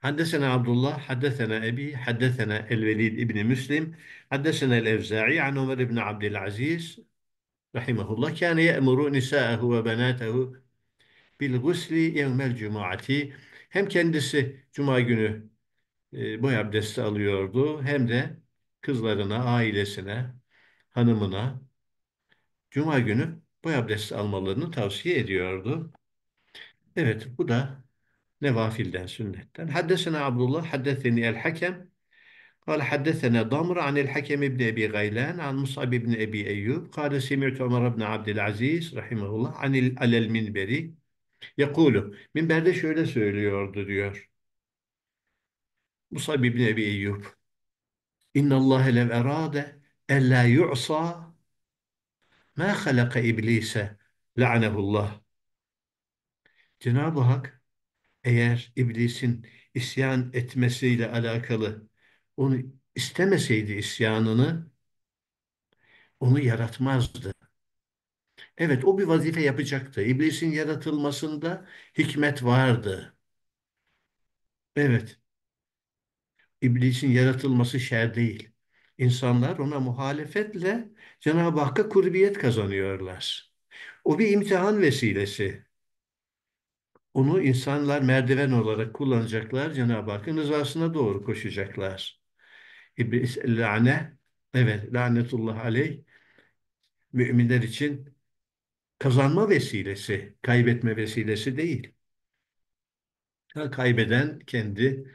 Haddesena Abdullah, haddesena Ebi, haddesena El-Velid İbni Müslim, haddesena El-Evza'i an Ömer İbni Abdülaziz, rahimahullah, kâne ye'muru nisâehu ve benâtehu bil gusli yevmel cumaati. Hem kendisi cuma günü e, boy abdesti alıyordu, hem de kızlarına, ailesine, hanımına Cuma günü bu abdest almalarını tavsiye ediyordu. Evet bu da nevafilden, sünnetten. Haddesena Abdullah, haddeseni el-Hakem. قال حدثنا ضمر عن الحكم بن أبي غيلان عن مصعب بن أبي أيوب قال سمعت عمر بن عبد العزيز رحمه الله عن على minberi. يقول minberde şöyle söylüyordu diyor. Musab ibni Ebi Eyyub İnna Allah lev erade en la yu'sa Ma halaka iblise la'anehullah. Cenab-ı Hak eğer iblisin isyan etmesiyle alakalı onu istemeseydi isyanını onu yaratmazdı. Evet o bir vazife yapacaktı. İblisin yaratılmasında hikmet vardı. Evet. İblisin yaratılması şer değil. İnsanlar ona muhalefetle Cenab-ı Hakk'a kurbiyet kazanıyorlar. O bir imtihan vesilesi. Onu insanlar merdiven olarak kullanacaklar. Cenab-ı Hakk'ın rızasına doğru koşacaklar. İblis lane evet lanetullah aleyh müminler için kazanma vesilesi, kaybetme vesilesi değil. kaybeden kendi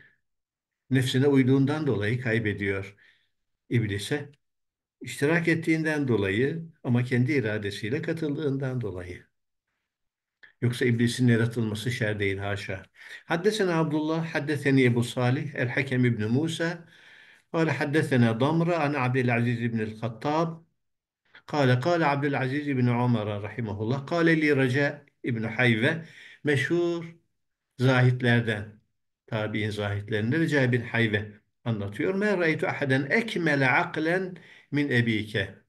nefsine uyduğundan dolayı kaybediyor iblise iştirak ettiğinden dolayı ama kendi iradesiyle katıldığından dolayı. Yoksa iblisin yaratılması şer değil haşa. Haddesena Abdullah, haddeseni Ebu Salih, el-Hakem ibn Musa, قال حدثنا ضمرة عن عبد Aziz بن الخطاب قال قال عبد العزيز بن عمر رحمه الله قال Raja رجاء ibn Hayve meşhur zahitlerden tabi'in zahitlerinden Recep bin Hayve anlatıyor. مَا رَيْتُ أَحَدًا اَكْمَلَ عَقْلًا مِنْ اَب۪يكَ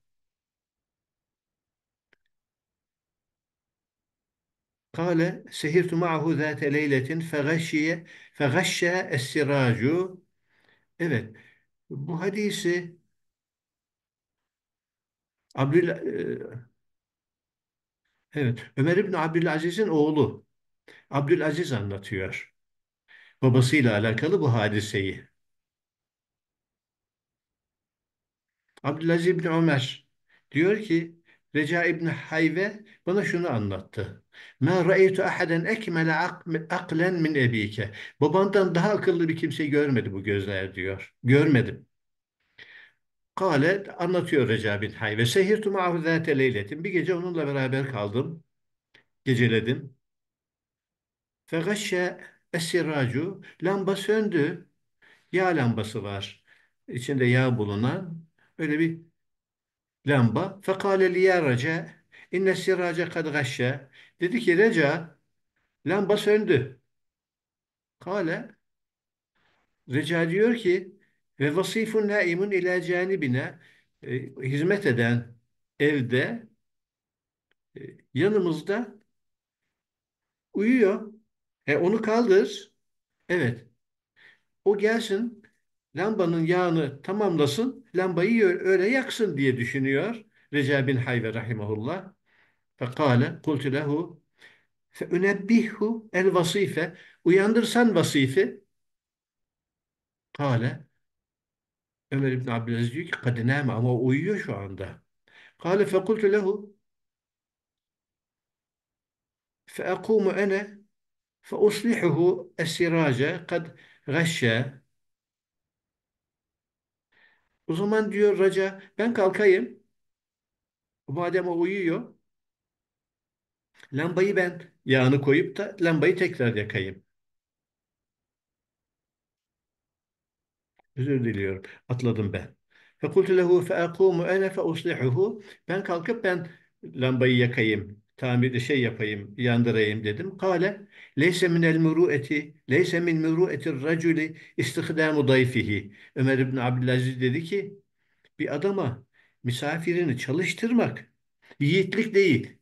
قال سهرت معه ذات ليلة فغشي فغشى السراج Evet. Bu hadisi Abdül e, Evet. Ömer İbni Abdülaziz'in oğlu Abdülaziz anlatıyor. Babasıyla alakalı bu hadiseyi. Abdülaziz İbni Ömer diyor ki Reca İbni Hayve bana şunu anlattı. Men ra'eytu ahaden ekmele aklen min ebike. Babandan daha akıllı bir kimseyi görmedi bu gözler diyor. Görmedim. Kale anlatıyor Reca bin Hayve. Sehirtu ma'ahu zâte Bir gece onunla beraber kaldım. Geceledim. Fegaşşe esiracu. Lamba söndü. Yağ lambası var. İçinde yağ bulunan öyle bir lamba. Fekale liye raca inne siraca kad gaşşe. Dedi ki Reca lamba söndü. Kale Reca diyor ki ve vasifun naimun ila canibine e, hizmet eden evde e, yanımızda uyuyor. E, onu kaldır. Evet. O gelsin lambanın yağını tamamlasın lambayı öyle yaksın diye düşünüyor Recep bin Hayve rahimahullah. Fekale kultu lehu feünebbihu el vasife uyandırsan vasifi kale Ömer İbn Abdülaziz diyor ki kadineme ama uyuyor şu anda. Kale fekultu lehu feekumu ene feuslihuhu es kad gashşe o zaman diyor raca ben kalkayım. Madem o uyuyor. Lambayı ben yağını koyup da lambayı tekrar yakayım. Özür diliyorum. Atladım ben. فَقُلْتُ لَهُ فَاَقُومُ اَنَا فَاُصْلِحُهُ Ben kalkıp ben lambayı yakayım tamirde şey yapayım, yandırayım dedim. Kale leyse minel murueti leyse min murueti raculi istihdamu dayfihi. Ömer İbn Abdülaziz dedi ki bir adama misafirini çalıştırmak yiğitlik değil.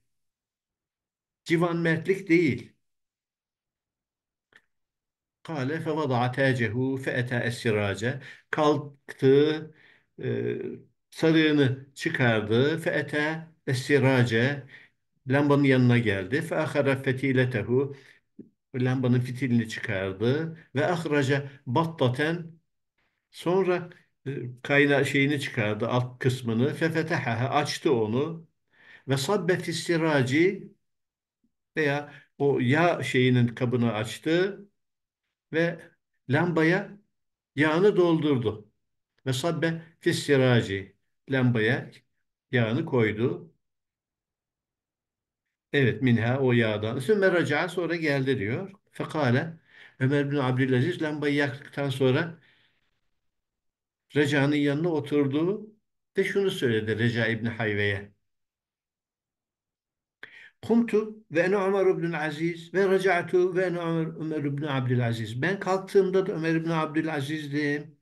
Civan mertlik değil. Kale fe vada'a tacehu fe ete esirace. Kalktı, e, sarığını çıkardı. Fe ete esirace lambanın yanına geldi. Fe ahara fetiletehu lambanın fitilini çıkardı ve ahraca battaten sonra e, kayna şeyini çıkardı alt kısmını fefetehaha açtı onu ve sabbe fissiracı veya o yağ şeyinin kabını açtı ve lambaya yağını doldurdu. Ve sabbe fissiracı lambaya yağını koydu. Evet minha o yağdan. Sümme raca sonra geldi diyor. Fekale Ömer bin Abdülaziz lambayı yaktıktan sonra Reca'nın yanına oturdu ve şunu söyledi Reca İbn Hayve'ye. Kumtu ve ene Ömer bin Aziz ve raca'tu ve ene Ömer, Ömer bin Abdülaziz. Ben kalktığımda da Ömer bin Abdülaziz'dim.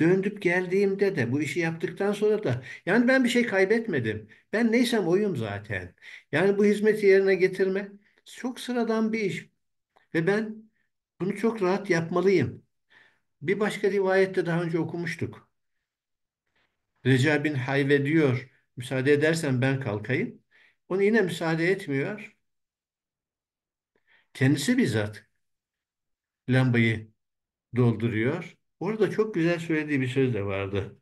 Döndüp geldiğimde de bu işi yaptıktan sonra da yani ben bir şey kaybetmedim. Ben neysem oyum zaten. Yani bu hizmeti yerine getirme çok sıradan bir iş. Ve ben bunu çok rahat yapmalıyım. Bir başka rivayette daha önce okumuştuk. Recep bin Hayve diyor, müsaade edersen ben kalkayım. Onu yine müsaade etmiyor. Kendisi bizzat lambayı dolduruyor. Orada çok güzel söylediği bir söz de vardı.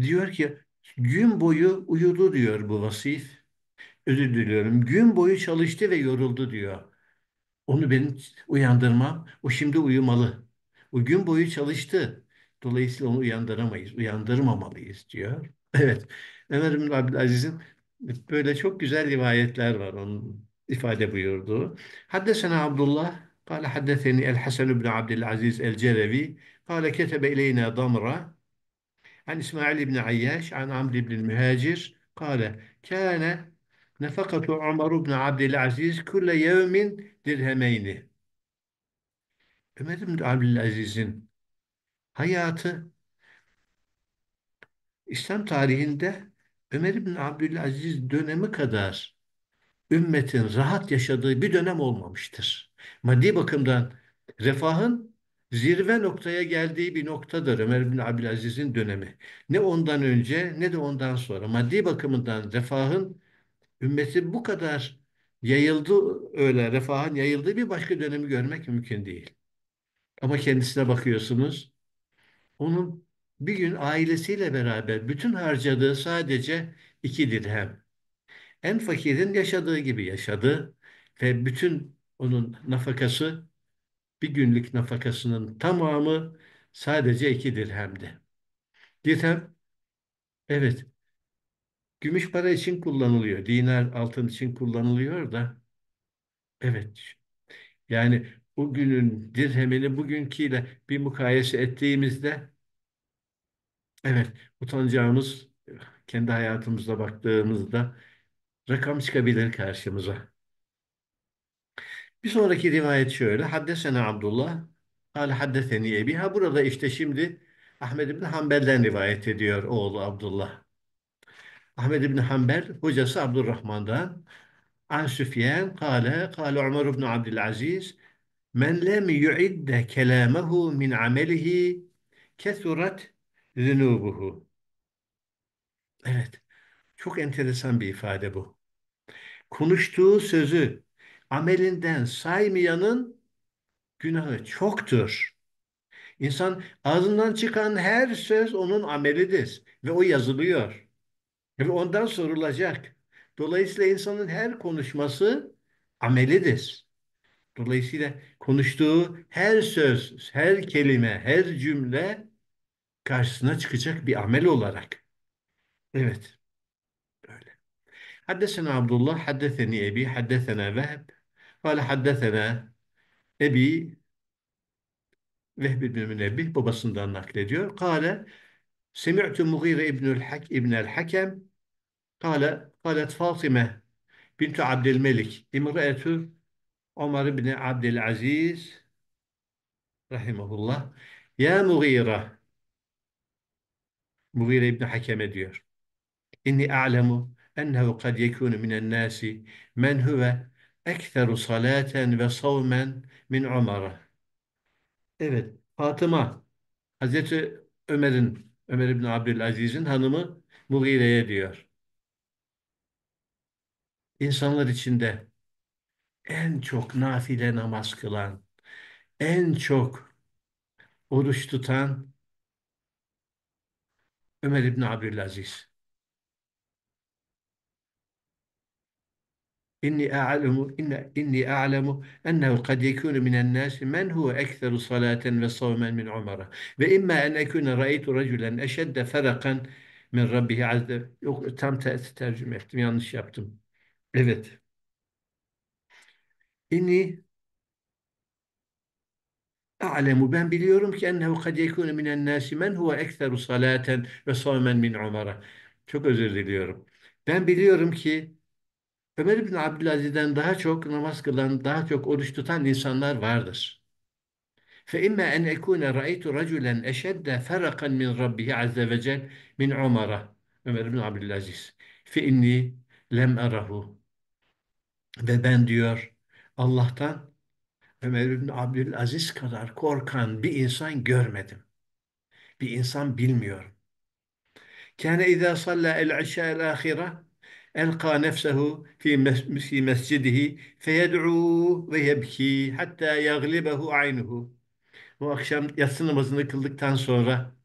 diyor ki gün boyu uyudu diyor bu vasif. Özür diliyorum. Gün boyu çalıştı ve yoruldu diyor. Onu benim uyandırmam. O şimdi uyumalı. O gün boyu çalıştı. Dolayısıyla onu uyandıramayız. Uyandırmamalıyız diyor. <laughs> Evet. Ömer bin Abdülaziz'in böyle çok güzel rivayetler var onun ifade buyurduğu. Haddesena Abdullah قال حدثني الحسن بن عبد El الجلبي قال كتب إلينا damra. عن إسماعيل بن عياش عن عمرو بن المهاجر قال كان نفقة عمر بن عبد العزيز كل يوم dirhemeyni. Ömer bin Abdülaziz'in hayatı İslam tarihinde Ömer bin Abdülaziz dönemi kadar ümmetin rahat yaşadığı bir dönem olmamıştır. Maddi bakımdan refahın zirve noktaya geldiği bir noktadır Ömer bin Abdülaziz'in dönemi. Ne ondan önce ne de ondan sonra. Maddi bakımından refahın ümmeti bu kadar yayıldı öyle refahın yayıldığı bir başka dönemi görmek mümkün değil. Ama kendisine bakıyorsunuz. Onun bir gün ailesiyle beraber bütün harcadığı sadece iki dirhem. En fakirin yaşadığı gibi yaşadı ve bütün onun nafakası bir günlük nafakasının tamamı sadece iki dirhemdi. Dirhem, evet, gümüş para için kullanılıyor. Dinar altın için kullanılıyor da, evet. Yani o günün dirhemini bugünküyle bir mukayese ettiğimizde, evet, utanacağımız, kendi hayatımızda baktığımızda rakam çıkabilir karşımıza. Bir sonraki rivayet şöyle. Haddesena Abdullah. Kale haddeseni ebi. Ha burada işte şimdi Ahmed bin Hanbel'den rivayet ediyor oğlu Abdullah. Ahmed İbni Hanbel hocası Abdurrahman'dan. An Süfyen kale kale Ömer İbni Abdülaziz men lem yu'idde kelamehu min amelihi kesurat zunubuhu. Evet. Çok enteresan bir ifade bu. Konuştuğu sözü amelinden saymayanın günahı çoktur. İnsan ağzından çıkan her söz onun amelidir ve o yazılıyor. Ve ondan sorulacak. Dolayısıyla insanın her konuşması amelidir. Dolayısıyla konuştuğu her söz, her kelime, her cümle karşısına çıkacak bir amel olarak. Evet. Böyle. Haddesena Abdullah, haddeseni Ebi, haddesena Vehb, Kale haddesene Ebi Vehb bin Münebbih babasından naklediyor. Kale Semi'tu Mughire İbnül Hak İbnel Hakem Kale Kalet Fatime bintu Abdülmelik İmre'etü Ömer bin Abdülaziz rahimahullah Ya Mughire Mughire İbn Hakem'e diyor. İnni a'lemu ennehu kad yekûnu minen nâsi men huve Ekferu salaten ve savmen min umara. Evet. Fatıma Hazreti Ömer'in Ömer İbni Abdülaziz'in hanımı Mugire'ye diyor. İnsanlar içinde en çok nafile namaz kılan, en çok oruç tutan Ömer İbni Abdülaziz. إني أعلم إن إني أعلم أنه قد يكون من الناس من هو أكثر صلاة وصوما من عمر وإما أن أكون رأيت رجلا أشد فرقا من Rabbihi azze yok tam tersi tercüme ettim yanlış yaptım. Evet. İni alemu ben biliyorum ki ennehu kad yekunu minen nasi men huve ekseru salaten ve savmen min Umar'a. Çok özür diliyorum. Ben biliyorum ki Ömer bin Abdülaziz'den daha çok namaz kılan, daha çok oruç tutan insanlar vardır. فَاِمَّا اَنْ اَكُونَ رَأَيْتُ رَجُلًا اَشَدَّ فَرَقًا مِنْ رَبِّهِ عَزَّ وَجَلْ مِنْ عُمَرَ Ömer bin Abdülaziz. فَاِنِّي lem erahu. Ve ben diyor Allah'tan Ömer bin Abdülaziz kadar korkan bir insan görmedim. Bir insan bilmiyorum. Kâne izâ sallâ el-işâ el-âhireh elqa nefsehu fi mescidihi feyed'u ve yebki hatta yaglibehu aynuhu. Bu akşam yatsı namazını kıldıktan sonra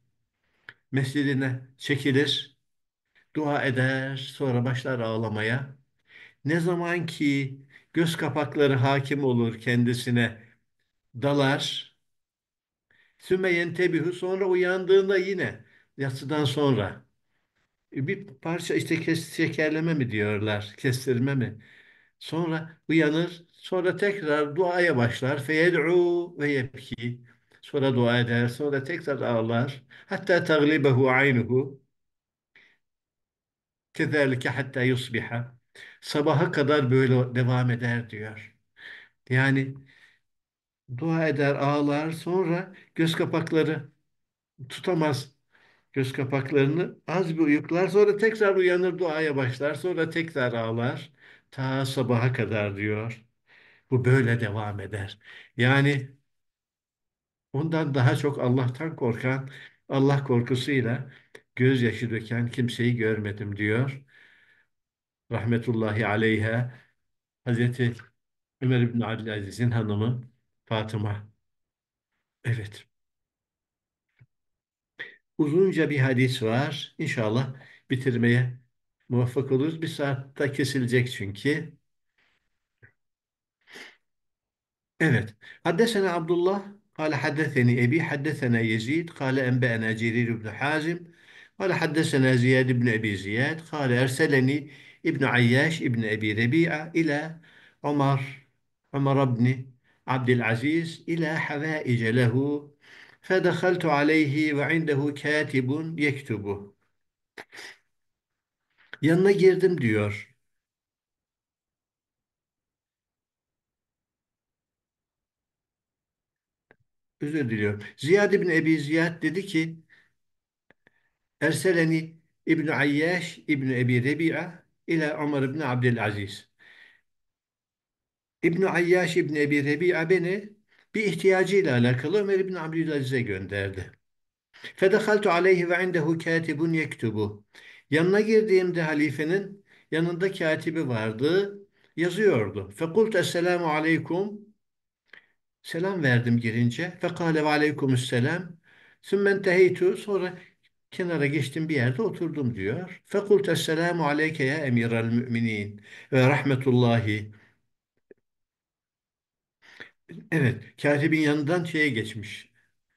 mescidine çekilir, dua eder, sonra başlar ağlamaya. Ne zaman ki göz kapakları hakim olur kendisine, dalar. Süme yentebihu sonra uyandığında yine yatsıdan sonra e, bir parça işte kes, şekerleme mi diyorlar, kestirme mi? Sonra uyanır, sonra tekrar duaya başlar. Feyed'u ve yebki. Sonra dua eder, sonra tekrar ağlar. Hatta taglibehu aynuhu. Kezalike hatta yusbiha. Sabaha kadar böyle devam eder diyor. Yani dua eder, ağlar, sonra göz kapakları tutamaz göz kapaklarını az bir uyuklar sonra tekrar uyanır duaya başlar sonra tekrar ağlar ta sabaha kadar diyor. Bu böyle devam eder. Yani ondan daha çok Allah'tan korkan, Allah korkusuyla gözyaşı döken kimseyi görmedim diyor. Rahmetullahi aleyhe Hazreti Ömer İbni Abdülaziz'in hanımı Fatıma. Evet uzunca bir hadis var. İnşallah bitirmeye muvaffak oluruz. Bir saatte kesilecek çünkü. Evet. Haddesena Abdullah قال حدثني أبي حدثنا يزيد قال أنبأنا جرير بن حازم قال حدثنا زياد بن أبي زياد قال أرسلني ابن عياش ابن أبي ربيعة إلى عمر عمر بن عبد العزيز إلى حوائج له Fedehaltu aleyhi ve indehu katibun yektubu. Yanına girdim diyor. Özür diliyorum. Ziyad bin Ebi Ziyad dedi ki Erseleni İbn Ayyaş İbn Ebi Rebi'a ile Ömer İbn Abdülaziz. İbn Ayyaş İbn Ebi Rebi'a beni bir ihtiyacı ihtiyacıyla alakalı Ömer İbn Abdülaziz'e gönderdi. Fedehaltu aleyhi ve indehu katibun yektubu. Yanına girdiğimde halifenin yanında katibi vardı, yazıyordu. Fekult esselamu aleykum. Selam verdim girince. Fekale ve selam. Sümmen teheytu. Sonra kenara geçtim bir yerde oturdum diyor. Fekult esselamu aleyke ya emiral müminin ve rahmetullahi Evet, katibin yanından şeye geçmiş.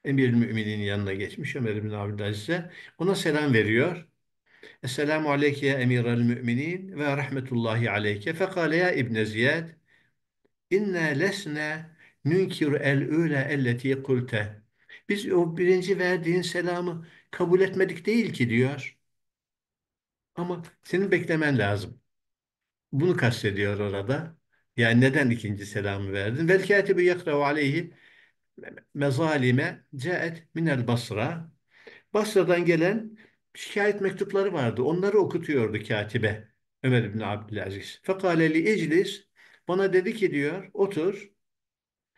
Emirül Mümin'in yanına geçmiş Ömer bin Abdülaziz'e. Ona selam veriyor. Esselamu aleyke ya emirel müminin ve rahmetullahi aleyke. Fekale ya İbne Ziyad inna lesne nünkiru el üle elleti kulte. Biz o birinci verdiğin selamı kabul etmedik değil ki diyor. Ama senin beklemen lazım. Bunu kastediyor orada. Yani neden ikinci selamı verdin? Vel kâtibu yekra'u aleyhi mezalime caet minel basra. Basra'dan gelen şikayet mektupları vardı. Onları okutuyordu katibe Ömer bin Abdülaziz. Fekale li iclis bana dedi ki diyor otur.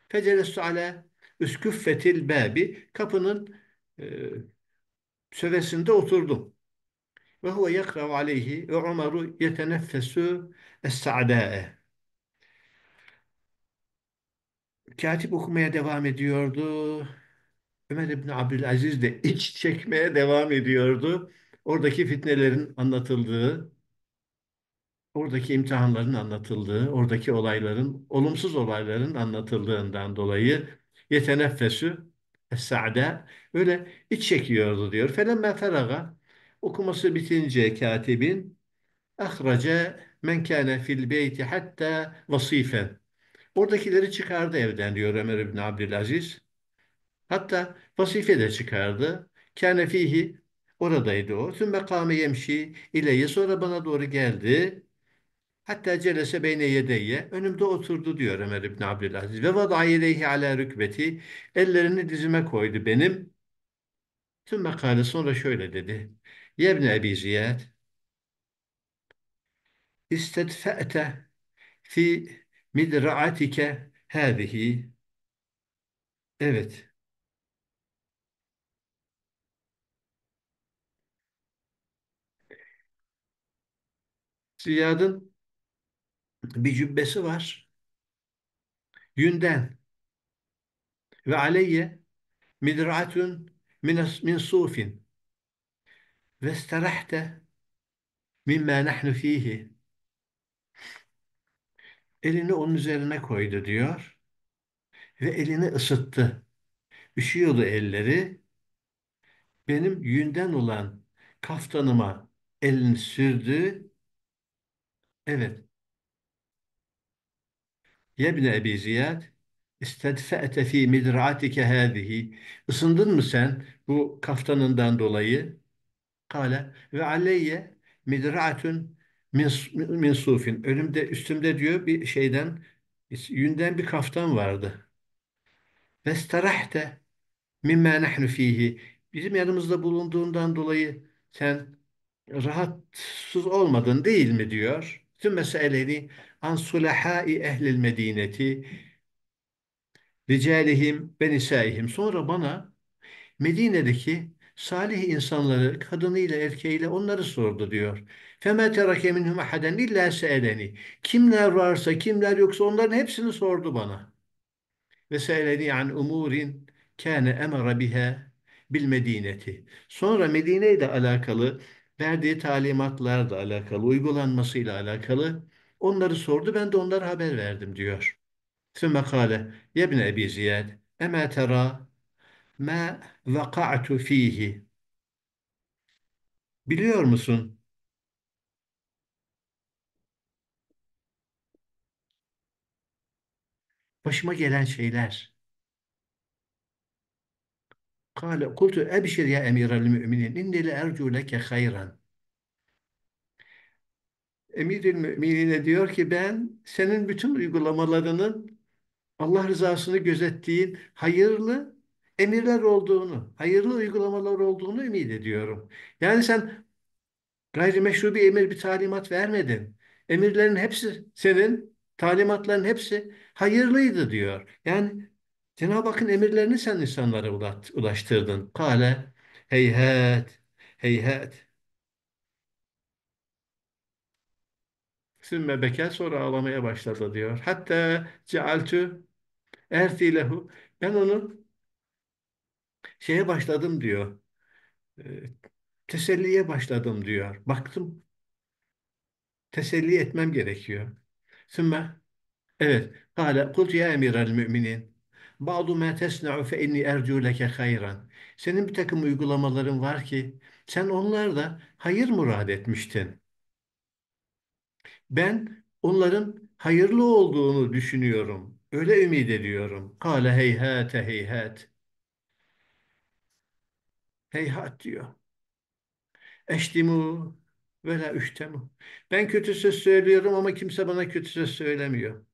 Fecelestu ala üsküffetil babi kapının e, sövesinde oturdum. Ve huve yakrav aleyhi ve Umaru yeteneffesu es-sa'da'e. Katip okumaya devam ediyordu. Ömer İbni Abdülaziz de iç çekmeye devam ediyordu. Oradaki fitnelerin anlatıldığı, oradaki imtihanların anlatıldığı, oradaki olayların, olumsuz olayların anlatıldığından dolayı yeteneffesü es-sa'de öyle iç çekiyordu diyor. Felemme feraga okuması bitince katibin ahrace men kâne fil beyti hatta vasifen Buradakileri çıkardı evden diyor Ömer İbni Abdülaziz. Hatta vasife de çıkardı. Kâne fihi oradaydı o. Sümme kâme yemşi ileye sonra bana doğru geldi. Hatta celese beyne yedeyye önümde oturdu diyor Ömer İbni Abdülaziz. Ve vada ileyhi ala rükbeti ellerini dizime koydu benim. Tüm kâle sonra şöyle dedi. Yebne Ebi Ziyad istedfe'te fi midra'atike hâzihi Evet. Ziyad'ın bir cübbesi var. Yünden ve aleyye midra'atun min sufin ve sterahte mimma nahnu fihi Elini onun üzerine koydu diyor ve elini ısıttı. Üşüyordu elleri. Benim yünden olan kaftanıma elini sürdü. Evet. Yebne Ebi Ziyad istedfe'te fî midra'atike hâzihi. Isındın mı sen bu kaftanından dolayı? Kale ve aleyye midra'atun min, min Önümde, üstümde diyor bir şeyden, yünden bir kaftan vardı. Ve starahte mimme nahnu fihi. Bizim yanımızda bulunduğundan dolayı sen rahatsız olmadın değil mi diyor. Tüm meseleni an sulahai ehlil medineti ricalihim ve nisaihim. Sonra bana Medine'deki salih insanları kadınıyla erkeğiyle onları sordu diyor. Feme terake minhum aheden illa se'eleni. Kimler varsa, kimler yoksa onların hepsini sordu bana. Ve se'eleni an umurin kâne emara biha bil Medineti. Sonra Medine ile alakalı verdiği talimatlarla alakalı, uygulanmasıyla alakalı onları sordu. Ben de onlara haber verdim diyor. Sümme kâle yebne ebi ziyad emâ terâ ma vaka'tu fihi Biliyor musun? başıma gelen şeyler. Kale kultu ebşir ya emiral müminin inni le ercu leke hayran. Emirül müminine diyor ki ben senin bütün uygulamalarının Allah rızasını gözettiğin hayırlı emirler olduğunu, hayırlı uygulamalar olduğunu ümit ediyorum. Yani sen gayrimeşru bir emir, bir talimat vermedin. Emirlerin hepsi senin Talimatların hepsi hayırlıydı diyor. Yani Cenab-ı Hakk'ın emirlerini sen insanlara ulaştırdın. Kale heyhet, heyhet. Sümme beker sonra ağlamaya başladı diyor. Hatta cealtü ertilehu. Ben onu şeye başladım diyor. Ee, teselliye başladım diyor. Baktım. Teselli etmem gerekiyor. Sümme evet. Kale kultu ya emirel müminin. Ba'du ma tesna'u fe inni ercu leke hayran. Senin bir takım uygulamaların var ki sen onlarda hayır murad etmiştin. Ben onların hayırlı olduğunu düşünüyorum. Öyle ümit ediyorum. Kale heyhate heyhat. Heyhat diyor. Eştimu Vela la ühtemu. Ben kötü söz söylüyorum ama kimse bana kötü söz söylemiyor.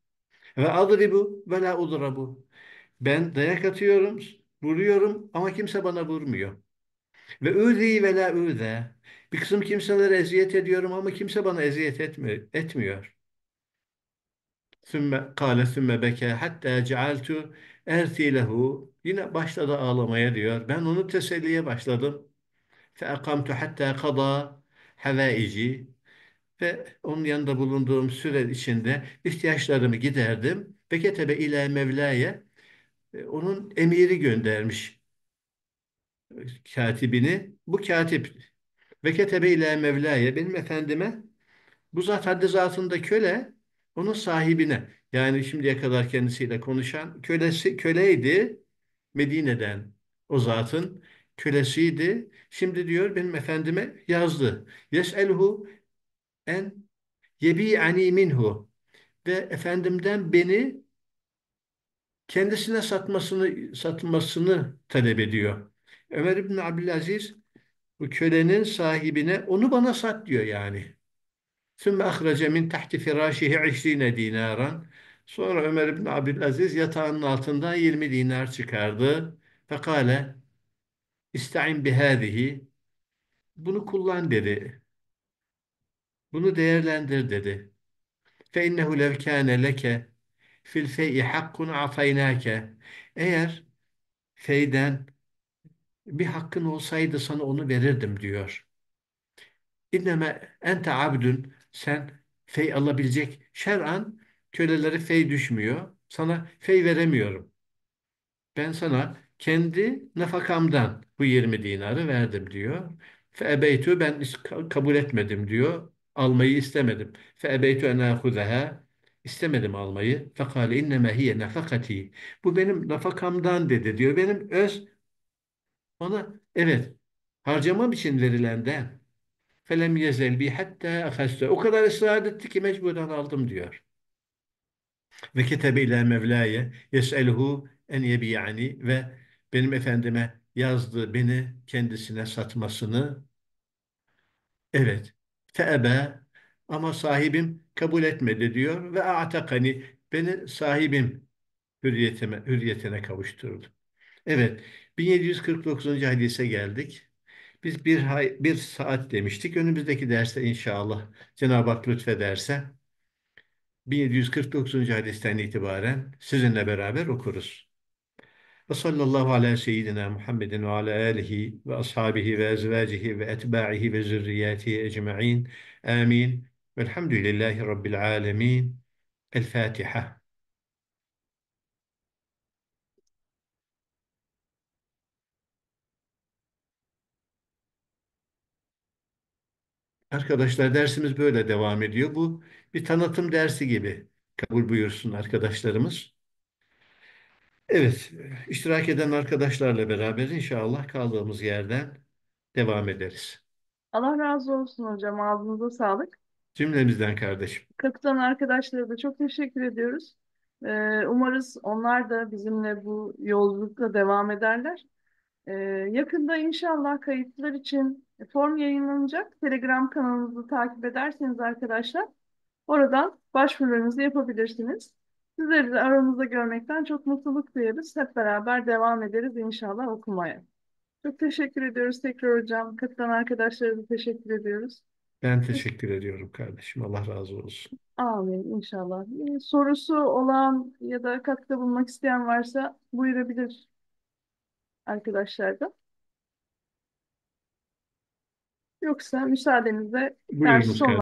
Ve bu, vela la bu. Ben dayak atıyorum, vuruyorum ama kimse bana vurmuyor. Ve üzi vela la üze. Bir kısım kimselere eziyet ediyorum ama kimse bana eziyet etmiyor. etmiyor. Sümme kâle sümme beke hatta cealtu erti lehu. Yine başladı ağlamaya diyor. Ben onu teselliye başladım. Fe ekamtu hatta kada havaici ve onun yanında bulunduğum süre içinde ihtiyaçlarımı giderdim. Ve ketebe ile Mevla'ya e, onun emiri göndermiş e, katibini. Bu katip ve ketebe ile Mevla'ya benim efendime bu zat haddi zatında köle onun sahibine yani şimdiye kadar kendisiyle konuşan kölesi köleydi Medine'den o zatın kölesiydi. Şimdi diyor benim efendime yazdı. Yeselhu en yebi'ani minhu ve efendimden beni kendisine satmasını satmasını talep ediyor. Ömer İbn Abdülaziz bu kölenin sahibine onu bana sat diyor yani. Sümme ahrace min tahti firâşihi işrine dinaran. Sonra Ömer İbn Abdülaziz yatağının altından 20 dinar çıkardı. Fekale İsta'in bihâzihi. Bunu kullan dedi. Bunu değerlendir dedi. Fe innehu lev kâne leke fil fey'i hakkun afaynâke. Eğer feyden bir hakkın olsaydı sana onu verirdim diyor. İnneme ente abdün sen fey alabilecek şer'an kölelere fey düşmüyor. Sana fey veremiyorum. Ben sana kendi nafakamdan bu 20 dinarı verdim diyor. Fe ebeytü ben kabul etmedim diyor. Almayı istemedim. Fe en enâhuzehe istemedim almayı. Fekale inneme hiye nefakati. Bu benim nafakamdan dedi diyor. Benim öz ona evet harcamam için verilenden. Felem yezel bi hatta akhazte. O kadar ısrar etti ki mecburen aldım diyor. Ve ketebe ila mevlaye yes'elhu en yebiyani ve benim efendime yazdığı beni kendisine satmasını evet feebe ama sahibim kabul etmedi diyor ve atakani beni sahibim hürriyetime, hürriyetine kavuşturdu. Evet 1749. hadise geldik. Biz bir, hay, bir saat demiştik. Önümüzdeki derste inşallah Cenab-ı Hak lütfederse 1749. hadisten itibaren sizinle beraber okuruz. Ve sallallahu ala seyyidina Muhammedin ve ala alihi ve ashabihi ve ezvacihi ve etba'ihi ve zürriyatihi ecma'in. Amin. Velhamdülillahi Rabbil alemin. El Fatiha. Arkadaşlar dersimiz böyle devam ediyor. Bu bir tanıtım dersi gibi kabul buyursun arkadaşlarımız. Evet, iştirak eden arkadaşlarla beraber inşallah kaldığımız yerden devam ederiz. Allah razı olsun hocam. Ağzınıza sağlık. Cümlemizden kardeşim. Katılan arkadaşlara da çok teşekkür ediyoruz. Ee, umarız onlar da bizimle bu yolculukla devam ederler. Ee, yakında inşallah kayıtlar için form yayınlanacak. Telegram kanalımızı takip ederseniz arkadaşlar oradan başvurularınızı yapabilirsiniz. Sizleri de aramızda görmekten çok mutluluk duyuyoruz. Hep beraber devam ederiz inşallah okumaya. Çok teşekkür ediyoruz tekrar hocam. Katılan arkadaşlarımıza teşekkür ediyoruz. Ben teşekkür ediyorum kardeşim. Allah razı olsun. Amin inşallah. sorusu olan ya da katkıda bulmak isteyen varsa buyurabilir arkadaşlar da. Yoksa müsaadenizle ders dersi